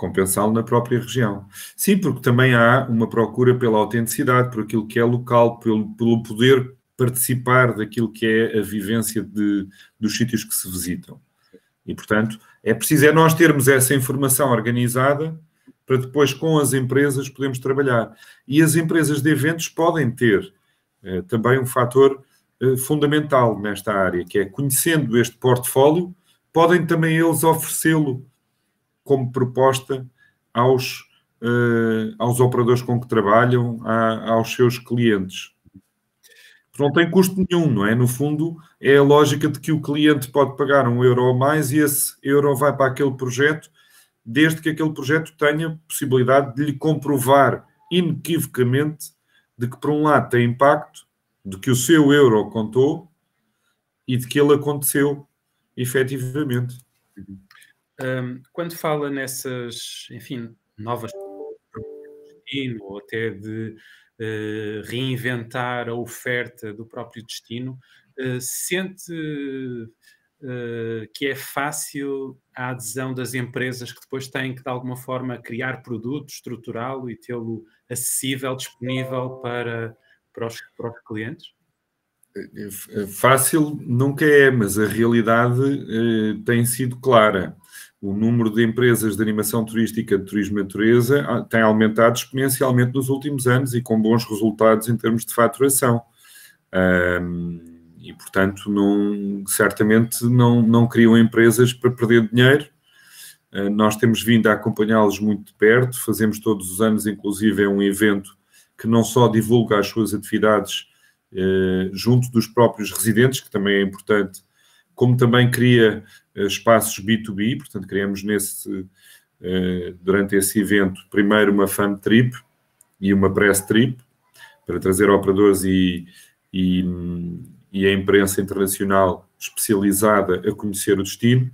compensá-lo na própria região. Sim, porque também há uma procura pela autenticidade, por aquilo que é local, pelo, pelo poder participar daquilo que é a vivência de, dos sítios que se visitam. E, portanto, é preciso é nós termos essa informação organizada para depois com as empresas podemos trabalhar. E as empresas de eventos podem ter eh, também um fator eh, fundamental nesta área, que é conhecendo este portfólio, podem também eles oferecê-lo como proposta aos, uh, aos operadores com que trabalham, a, aos seus clientes. Não tem custo nenhum, não é? No fundo, é a lógica de que o cliente pode pagar um euro ou mais e esse euro vai para aquele projeto, desde que aquele projeto tenha possibilidade de lhe comprovar inequivocamente de que, por um lado, tem impacto, de que o seu euro contou e de que ele aconteceu efetivamente. Uhum. Um, quando fala nessas, enfim, novas destino ou até de uh, reinventar a oferta do próprio destino, uh, sente uh, que é fácil a adesão das empresas que depois têm que, de alguma forma, criar produto, estruturá-lo e tê-lo acessível, disponível para, para, os, para os clientes? É, é fácil nunca é, mas a realidade tem sido clara o número de empresas de animação turística de turismo e natureza ah, tem aumentado exponencialmente nos últimos anos e com bons resultados em termos de faturação. Um, e, portanto, não, certamente não, não criam empresas para perder dinheiro. Ah, nós temos vindo a acompanhá-los muito de perto, fazemos todos os anos, inclusive, é um evento que não só divulga as suas atividades eh, junto dos próprios residentes, que também é importante como também cria eh, espaços B2B, portanto, criamos nesse, eh, durante esse evento, primeiro uma fan trip e uma press trip, para trazer operadores e, e, e a imprensa internacional especializada a conhecer o destino,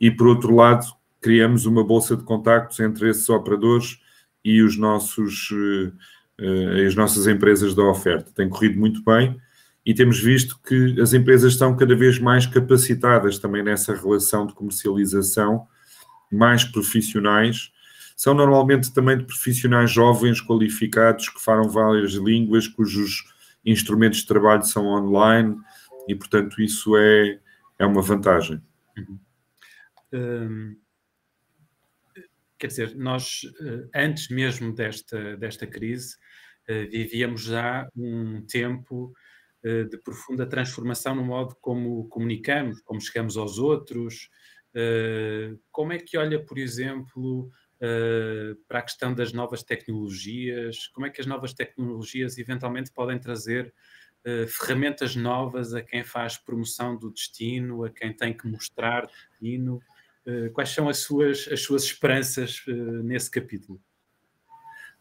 e por outro lado, criamos uma bolsa de contactos entre esses operadores e os nossos, eh, as nossas empresas da oferta. Tem corrido muito bem e temos visto que as empresas estão cada vez mais capacitadas também nessa relação de comercialização, mais profissionais. São normalmente também de profissionais jovens, qualificados, que falam várias línguas, cujos instrumentos de trabalho são online e, portanto, isso é, é uma vantagem. Uhum. Hum, quer dizer, nós, eh, antes mesmo desta, desta crise, eh, vivíamos já um tempo eh, de profunda transformação no modo como comunicamos, como chegamos aos outros. Eh, como é que olha, por exemplo, eh, para a questão das novas tecnologias? Como é que as novas tecnologias eventualmente podem trazer ferramentas novas a quem faz promoção do destino, a quem tem que mostrar destino? Quais são as suas, as suas esperanças nesse capítulo?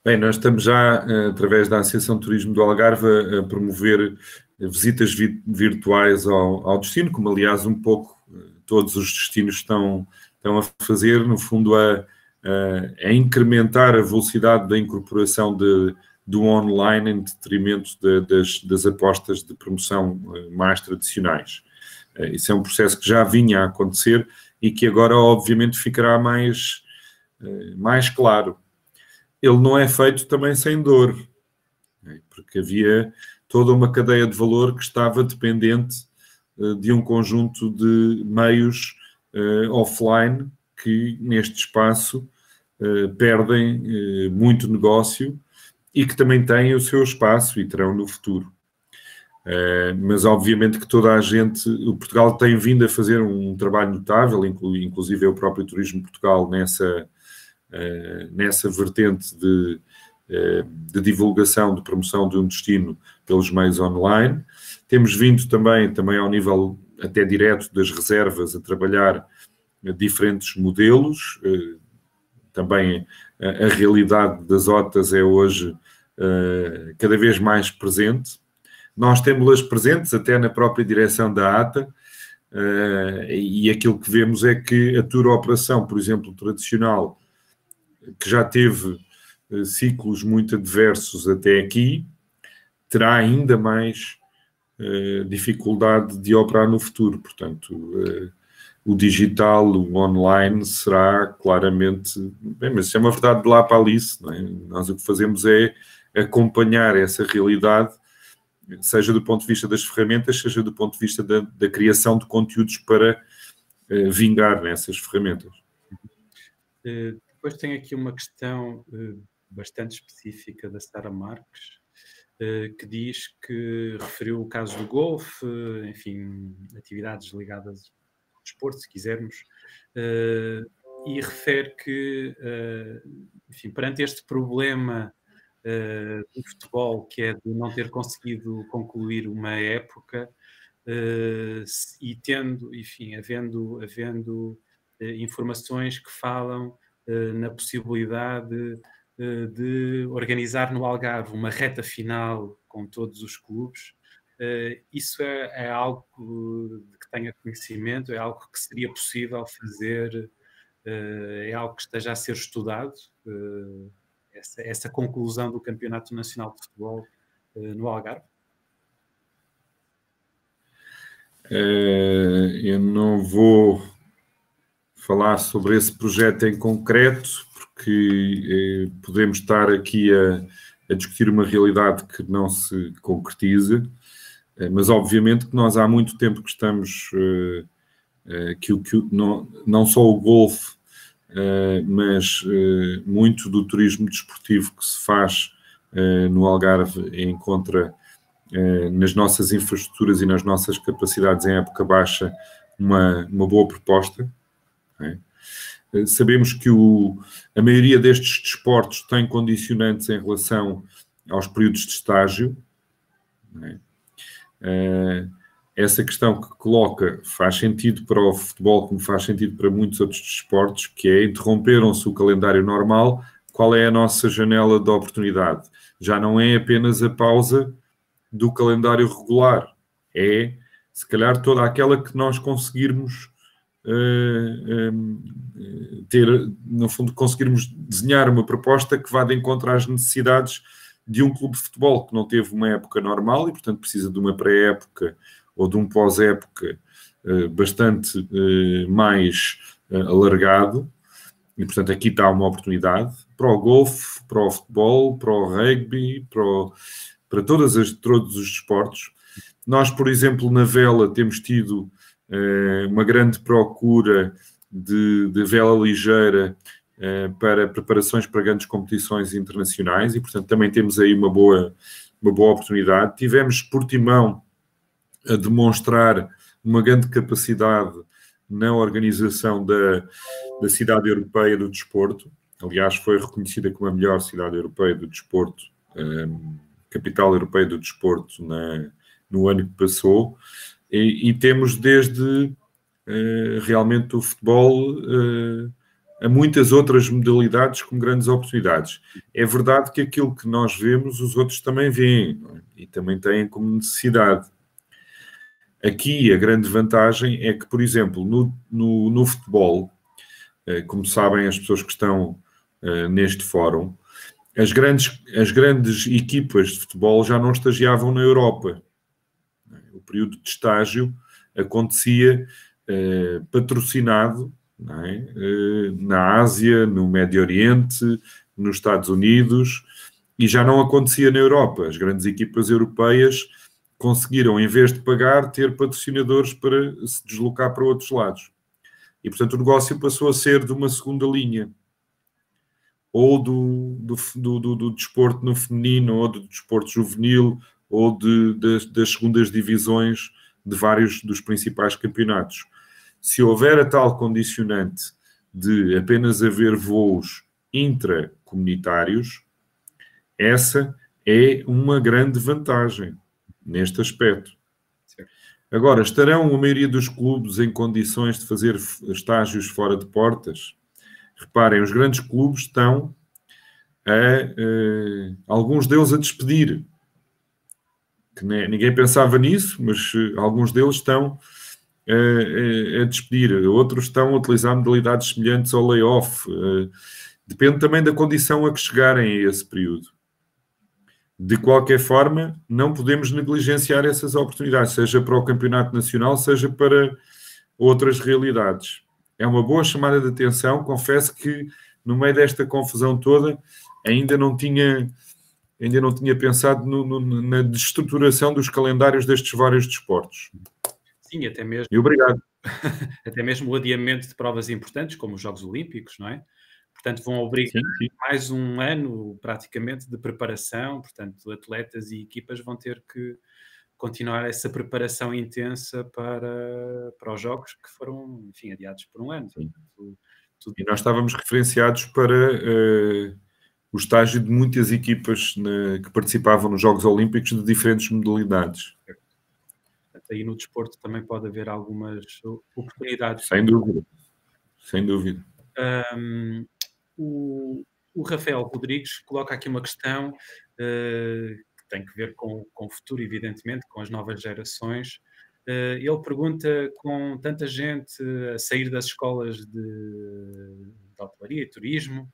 Bem, nós estamos já, através da Associação de Turismo do Algarve, a promover visitas virtuais ao, ao, destino, como aliás um pouco eh, todos os destinos estão, estão a fazer, no fundo a, a, a incrementar a velocidade da incorporação de, do online em detrimento de, das, das, apostas de promoção eh, mais tradicionais. Eh, isso é um processo que já vinha a acontecer e que agora obviamente ficará mais, mais claro. Ele não é feito também sem dor, porque havia toda uma cadeia de valor que estava dependente eh, de um conjunto de meios eh, offline que neste espaço eh, perdem muito negócio e que também têm o seu espaço e terão no futuro. mas obviamente que toda a gente, o Portugal tem vindo a fazer um trabalho notável, inclusive é o próprio Turismo Portugal nessa, nessa vertente de, de divulgação, de promoção de um destino pelos meios online. Temos vindo também, também ao nível até direto das reservas, a trabalhar eh, diferentes modelos. Eh, também eh, a realidade das OTAs é hoje cada vez mais presente. Nós temos-las presentes até na própria direção da ATA, e aquilo que vemos é que a tour operação, por exemplo, tradicional, que já teve ciclos muito adversos até aqui, terá ainda mais uh, dificuldade de operar no futuro. Portanto, uh, o digital, o online, será claramente. Bem, mas isso é uma verdade de lá para Alice, não é? Nós o que fazemos é acompanhar essa realidade, seja do ponto de vista das ferramentas, seja do ponto de vista da, da criação de conteúdos para uh, vingar nessas né, ferramentas. Depois tem aqui uma questão bastante específica da Sara Marques, eh, que diz que referiu o caso do golfe, enfim, atividades ligadas ao desporto, se quisermos, eh, e refere que, eh, enfim, perante este problema do futebol, que é de não ter conseguido concluir uma época, e tendo, enfim, havendo, havendo informações que falam na possibilidade eh, de organizar no Algarve uma reta final com todos os clubes. Eh, isso é, é algo que tenha conhecimento, é algo que seria possível fazer, eh, é algo que esteja a ser estudado, essa, essa conclusão do Campeonato Nacional de Futebol no Algarve? Eu não vou falar sobre esse projeto em concreto, que eh, podemos estar aqui a, a, discutir uma realidade que não se concretiza, eh, mas obviamente que nós há muito tempo que estamos eh, eh que, o, que não, não só o golfe, eh, mas eh, muito do turismo desportivo que se faz no Algarve encontra nas nossas infraestruturas e nas nossas capacidades em época baixa uma, uma boa proposta. Eh, sabemos que o, a maioria destes desportos tem condicionantes em relação aos períodos de estágio. É? Eh, essa questão que coloca faz sentido para o futebol, como faz sentido para muitos outros desportos, que é interromperam-se o calendário normal, qual é a nossa janela de oportunidade? Já não é apenas a pausa do calendário regular, é se calhar toda aquela que nós conseguirmos eh, eh, ter, no fundo, conseguirmos desenhar uma proposta que vá de encontro às necessidades de um clube de futebol que não teve uma época normal e, portanto, precisa de uma pré-época ou de um pós-época eh, bastante mais alargado. E, portanto, aqui está uma oportunidade para o golfe, para o futebol, para o rugby, para, o, para todas as, todos os desportos. Nós, por exemplo, na vela temos tido eh, uma grande procura de, de vela ligeira eh, para preparações para grandes competições internacionais e, portanto, também temos aí uma boa, uma boa oportunidade. Tivemos Portimão a demonstrar uma grande capacidade na organização da, da Cidade Europeia do Desporto. Aliás, foi reconhecida como a melhor cidade europeia do desporto, um, eh, capital europeia do desporto na, no ano que passou. E, e temos desde uh, realmente o futebol uh, a muitas outras modalidades com grandes oportunidades. É verdade que aquilo que nós vemos, os outros também veem é? e também têm como necessidade. Aqui a grande vantagem é que, por exemplo, no, no, no futebol, uh, como sabem as pessoas que estão neste fórum, as grandes, as grandes equipas de futebol já não estagiavam na Europa período de estágio acontecia eh, patrocinado é? Eh, na Ásia, no Médio Oriente, nos Estados Unidos e já não acontecia na Europa. As grandes equipas europeias conseguiram, em vez de pagar, ter patrocinadores para se deslocar para outros lados. E, portanto, o negócio passou a ser de uma segunda linha ou do, do, do, do, desporto no feminino, ou do desporto juvenil, ou de, das, das segundas divisões de vários dos principais campeonatos. Se houver a tal condicionante de apenas haver voos intracomunitários, essa é uma grande vantagem neste aspecto. Agora, estarão a maioria dos clubes em condições de fazer estágios fora de portas? Reparem, os grandes clubes estão a, a eh, alguns deles a despedir que nem, ninguém pensava nisso, mas eh, alguns deles estão a, eh, a, eh, a despedir, outros estão a utilizar modalidades semelhantes ao layoff. Depende também da condição a que chegarem a esse período. De qualquer forma, não podemos negligenciar essas oportunidades, seja para o campeonato nacional, seja para outras realidades. É uma boa chamada de atenção. Confesso que, no meio desta confusão toda, ainda não tinha ainda não tinha pensado no, no, na destruturação dos calendários destes vários desportos. Sim, até mesmo. E obrigado. Até mesmo o adiamento de provas importantes, como os Jogos Olímpicos, não é? Portanto, vão obrigar sim, sim. mais um ano praticamente de preparação. Portanto, atletas e equipas vão ter que continuar essa preparação intensa para, para os Jogos que foram, enfim, adiados por um ano. Portanto, tudo... E nós estávamos referenciados para. Uh o estágio de muitas equipas né, que participavam nos Jogos Olímpicos de diferentes modalidades. Aí no desporto também pode haver algumas oportunidades. Sem dúvida, sem dúvida. Um, o, o, Rafael Rodrigues coloca aqui uma questão uh, que tem que ver com, com o futuro, evidentemente, com as novas gerações. Uh, ele pergunta com tanta gente a sair das escolas de, de hotelaria e turismo,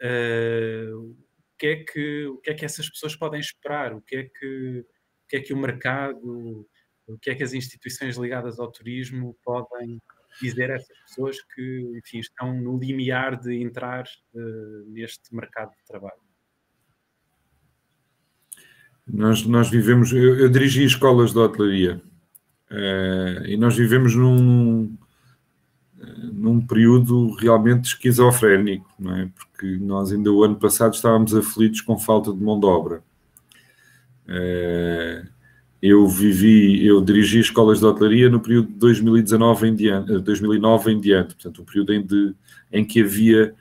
eh, o, que é que, o que é que essas pessoas podem esperar? O que é que o, que é que o mercado, o que é que as instituições ligadas ao turismo podem dizer a essas pessoas que enfim, estão no limiar de entrar uh, neste mercado de trabalho? Nós, nós vivemos, eu, eu dirigi escolas de hotelaria uh, e nós vivemos num, num período realmente esquizofrénico, não é? porque nós ainda o ano passado estávamos aflitos com falta de mão de obra. Eh, eu vivi, eu dirigi escolas de hotelaria no período de 2019 em diante, eh, 2009 em diante, portanto, um período em, de, em que havia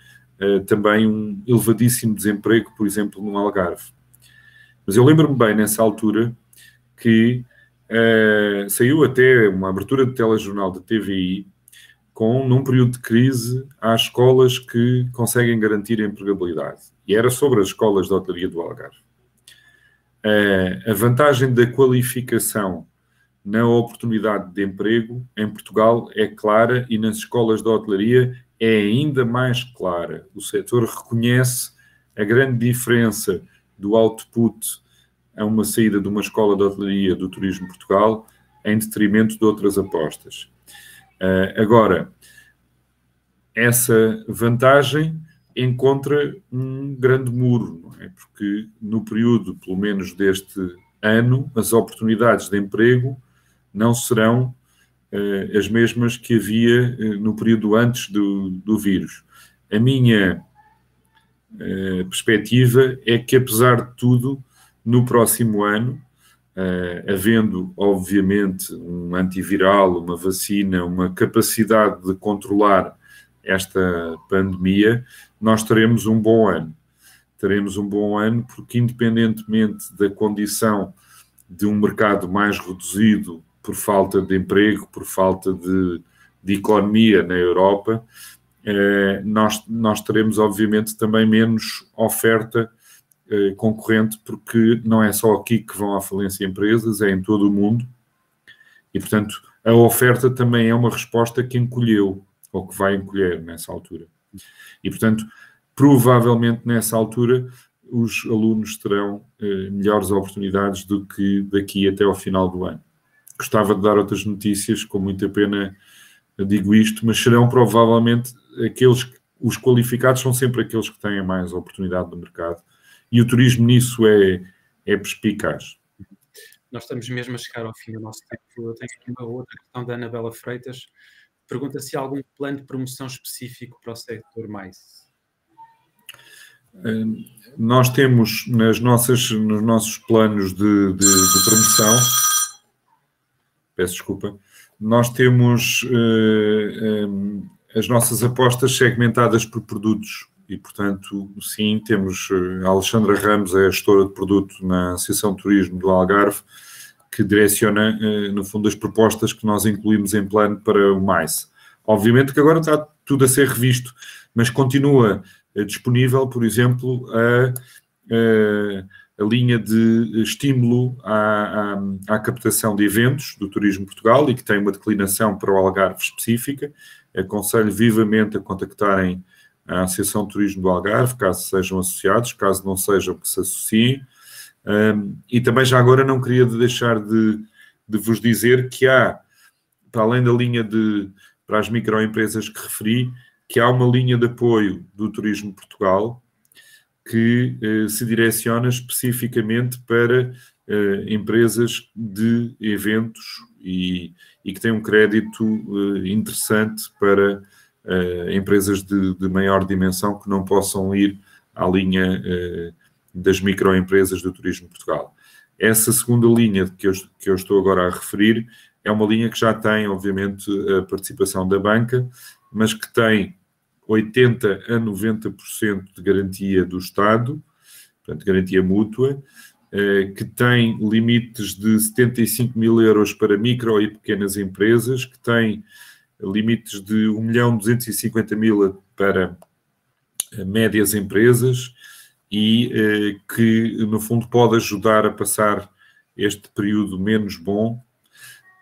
uh, também um elevadíssimo desemprego, por exemplo, no Algarve. Mas eu lembro-me bem, nessa altura, que uh, saiu até uma abertura de telejornal da TVI com, num período de crise, há escolas que conseguem garantir a empregabilidade. E era sobre as escolas de hotelaria do Algarve. Eh, a vantagem da qualificação na oportunidade de emprego em Portugal é clara e nas escolas de hotelaria é ainda mais clara. O setor reconhece a grande diferença do output a uma saída de uma escola de hotelaria do Turismo Portugal em detrimento de outras apostas. Uh, agora, essa vantagem encontra um grande muro, é? porque no período, pelo menos deste ano, as oportunidades de emprego não serão uh, as mesmas que havia uh, no período antes do, do vírus. A minha perspectiva é que, apesar de tudo, no próximo ano, Uh, havendo, obviamente, um antiviral, uma vacina, uma capacidade de controlar esta pandemia, nós teremos um bom ano. Teremos um bom ano porque, independentemente da condição de um mercado mais reduzido por falta de emprego, por falta de, de economia na Europa, ah, nós, nós teremos, obviamente, também menos oferta eh, concorrente, porque não é só aqui que vão à falência empresas, é em todo o mundo. E, portanto, a oferta também é uma resposta que encolheu, ou que vai encolher nessa altura. E, portanto, provavelmente nessa altura os alunos terão eh, melhores oportunidades do que daqui até ao final do ano. Gostava de dar outras notícias, com muita pena digo isto, mas serão provavelmente aqueles que os qualificados são sempre aqueles que têm mais oportunidade no mercado e o turismo nisso é, é perspicaz. Nós estamos mesmo a chegar ao fim do nosso tempo. Eu tenho aqui uma outra questão da Anabela Freitas. Pergunta se há algum plano de promoção específico para o setor mais. Hum, nós temos nas nossas, nos nossos planos de, de, de promoção, peço desculpa, nós temos uh, eh, um, as nossas apostas segmentadas por produtos e, portanto, sim, temos a eh, Alexandra Ramos, é a gestora de produto na Associação de Turismo do Algarve, que direciona, eh, no fundo, as propostas que nós incluímos em plano para o MAIS. Obviamente que agora está tudo a ser revisto, mas continua eh, disponível, por exemplo, a, a, a linha de estímulo à, à, à captação de eventos do Turismo Portugal e que tem uma declinação para o Algarve específica. Aconselho vivamente a contactarem à Associação de Turismo do Algarve, caso sejam associados, caso não sejam, que se associem. Um, e também já agora não queria deixar de, de, vos dizer que há, para além da linha de para as microempresas que referi, que há uma linha de apoio do Turismo Portugal que eh, se direciona especificamente para eh, empresas de eventos e, e, que tem um crédito eh, interessante para uh, empresas de, de, maior dimensão que não possam ir à linha uh, das microempresas do Turismo Portugal. Essa segunda linha que eu, que eu estou agora a referir é uma linha que já tem, obviamente, a participação da banca, mas que tem 80 a 90% de garantia do Estado, portanto, garantia mútua, eh, que tem limites de 75 mil euros para micro e pequenas empresas, que tem limites de 1 milhão 250 mil para eh, médias empresas e eh, que, no fundo, pode ajudar a passar este período menos bom,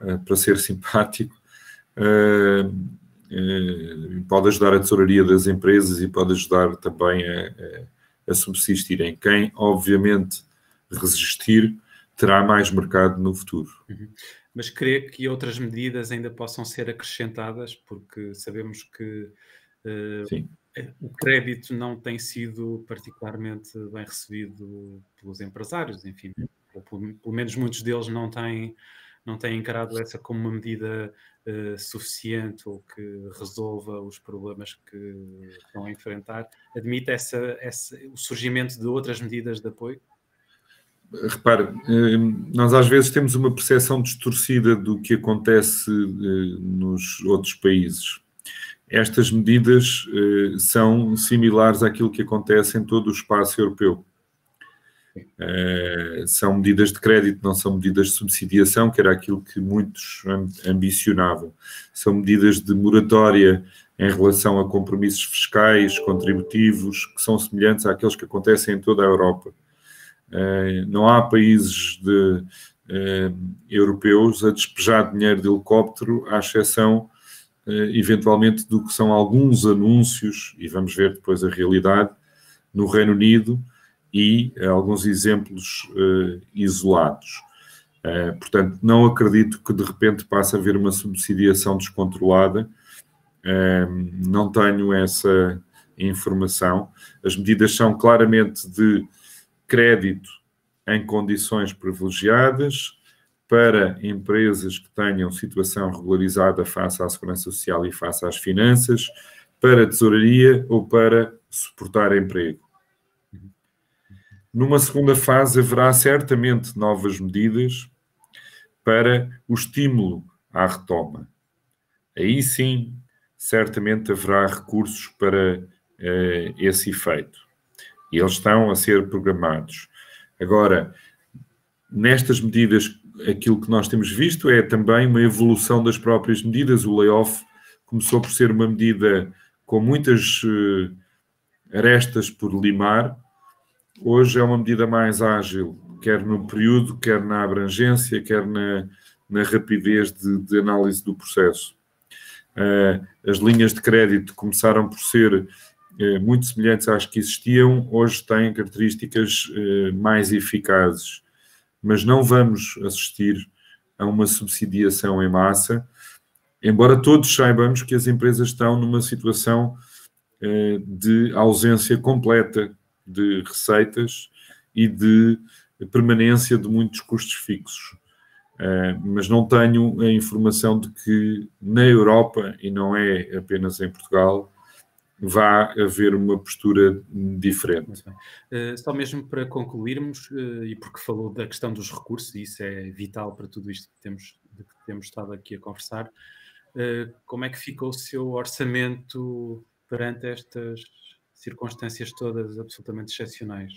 eh, para ser simpático, pode ajudar a tesouraria das empresas e pode ajudar também a, a, a subsistirem. Quem, obviamente, resistir, terá mais mercado no futuro. Uhum mas creio que outras medidas ainda possam ser acrescentadas, porque sabemos que uh, o crédito não tem sido particularmente bem recebido pelos empresários, enfim, ou pelo, pelo menos muitos deles não têm, não têm encarado essa como uma medida uh, suficiente ou que resolva os problemas que estão a enfrentar. Admite essa, essa, o surgimento de outras medidas de apoio? repare, eh, nós às vezes temos uma percepção distorcida do que acontece eh, nos outros países. Estas medidas eh, são similares àquilo que acontece em todo o espaço europeu. São medidas de crédito, não são medidas de subsidiação, que era aquilo que muitos ambicionavam. São medidas de moratória em relação a compromissos fiscais, contributivos, que são semelhantes àqueles que acontecem em toda a Europa eh, não há países de, eh, europeus a despejar dinheiro de helicóptero, à exceção, eh, eventualmente, do que são alguns anúncios, e vamos ver depois a realidade, no Reino Unido e alguns exemplos isolados. portanto, não acredito que de repente passe a haver uma subsidiação descontrolada. não tenho essa informação. As medidas são claramente de crédito em condições privilegiadas para empresas que tenham situação regularizada face à segurança social e face às finanças, para tesouraria ou para suportar emprego. Numa segunda fase, haverá certamente novas medidas para o estímulo à retoma. Aí sim, certamente haverá recursos para eh, esse efeito e eles estão a ser programados. Agora, nestas medidas, aquilo que nós temos visto é também uma evolução das próprias medidas. O layoff começou por ser uma medida com muitas eh, arestas por limar, hoje é uma medida mais ágil, quer no período, quer na abrangência, quer na, na rapidez de, de, análise do processo. Uh, as linhas de crédito começaram por ser eh, muito semelhantes às que existiam, hoje têm características eh, mais eficazes. Mas não vamos assistir a uma subsidiação em massa, embora todos saibamos que as empresas estão numa situação eh, de ausência completa de receitas e de permanência de muitos custos fixos. mas não tenho a informação de que na Europa, e não é apenas em Portugal, vá haver uma postura diferente. Eh, só mesmo para concluirmos, eh, e porque falou da questão dos recursos, e isso é vital para tudo isto que temos, que temos estado aqui a conversar, eh, como é que ficou o seu orçamento perante estas circunstâncias todas absolutamente excepcionais?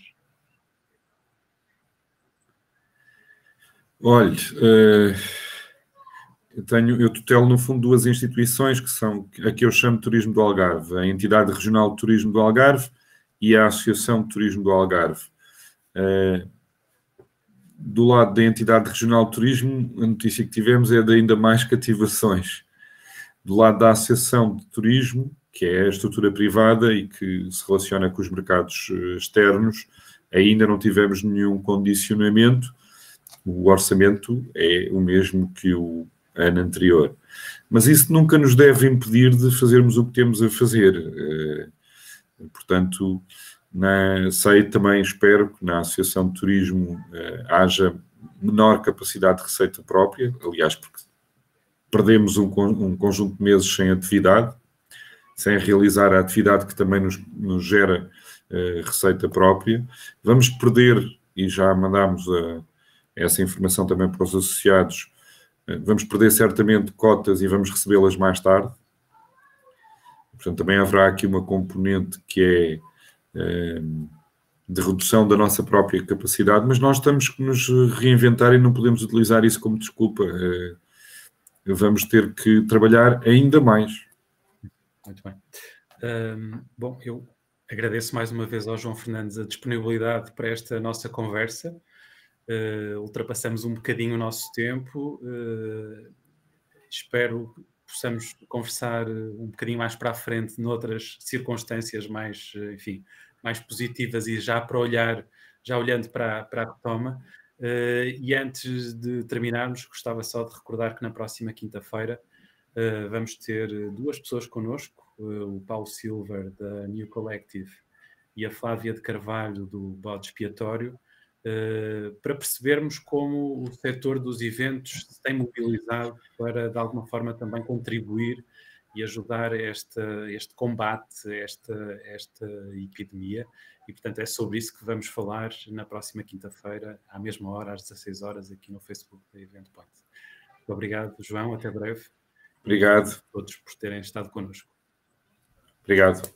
Olhe, eu, tenho, eu tutelo, no fundo, duas instituições que são a que eu chamo de Turismo do Algarve, a Entidade Regional de Turismo do Algarve e a Associação de Turismo do Algarve. Uh, do lado da entidade regional de turismo, a notícia que tivemos é de ainda mais cativações. Do lado da Associação de Turismo, que é a estrutura privada e que se relaciona com os mercados eh, externos, ainda não tivemos nenhum condicionamento. O orçamento é o mesmo que o ano anterior. Mas isso nunca nos deve impedir de fazermos o que temos a fazer. Eh, portanto, na, sei também, espero que na Associação de Turismo eh, haja menor capacidade de receita própria, aliás, porque perdemos um, um conjunto de meses sem atividade, sem realizar a atividade que também nos, nos gera eh, receita própria. Vamos perder, e já mandámos a, essa informação também para os associados, eh, vamos perder certamente cotas e vamos recebê-las mais tarde. Portanto, também haverá aqui uma componente que é ehm, de redução da nossa própria capacidade, mas nós temos que nos reinventar e não podemos utilizar isso como desculpa. Eh, vamos ter que trabalhar ainda mais. Muito bem. Ehm, bom, eu agradeço mais uma vez ao João Fernandes a disponibilidade para esta nossa conversa. Uh, ultrapassamos um bocadinho o nosso tempo. Uh, espero que possamos conversar eh, um bocadinho mais para a frente, noutras circunstâncias mais, enfim, mais positivas e já para olhar, já olhando para, para a retoma. Uh, e antes de terminarmos, gostava só de recordar que na próxima quinta-feira vamos ter duas pessoas connosco, o Paulo Silver da New Collective e a Flávia de Carvalho do Bode Expiatório, eh, para percebermos como o setor dos eventos se tem mobilizado para, de alguma forma, também contribuir e ajudar este este combate, esta, esta epidemia. E, portanto, é sobre isso que vamos falar na próxima quinta-feira, à mesma hora, às 16 horas, aqui no Facebook da Event Point. Muito obrigado, João. Até breve. Obrigado. Obrigado a todos por terem estado connosco. Obrigado.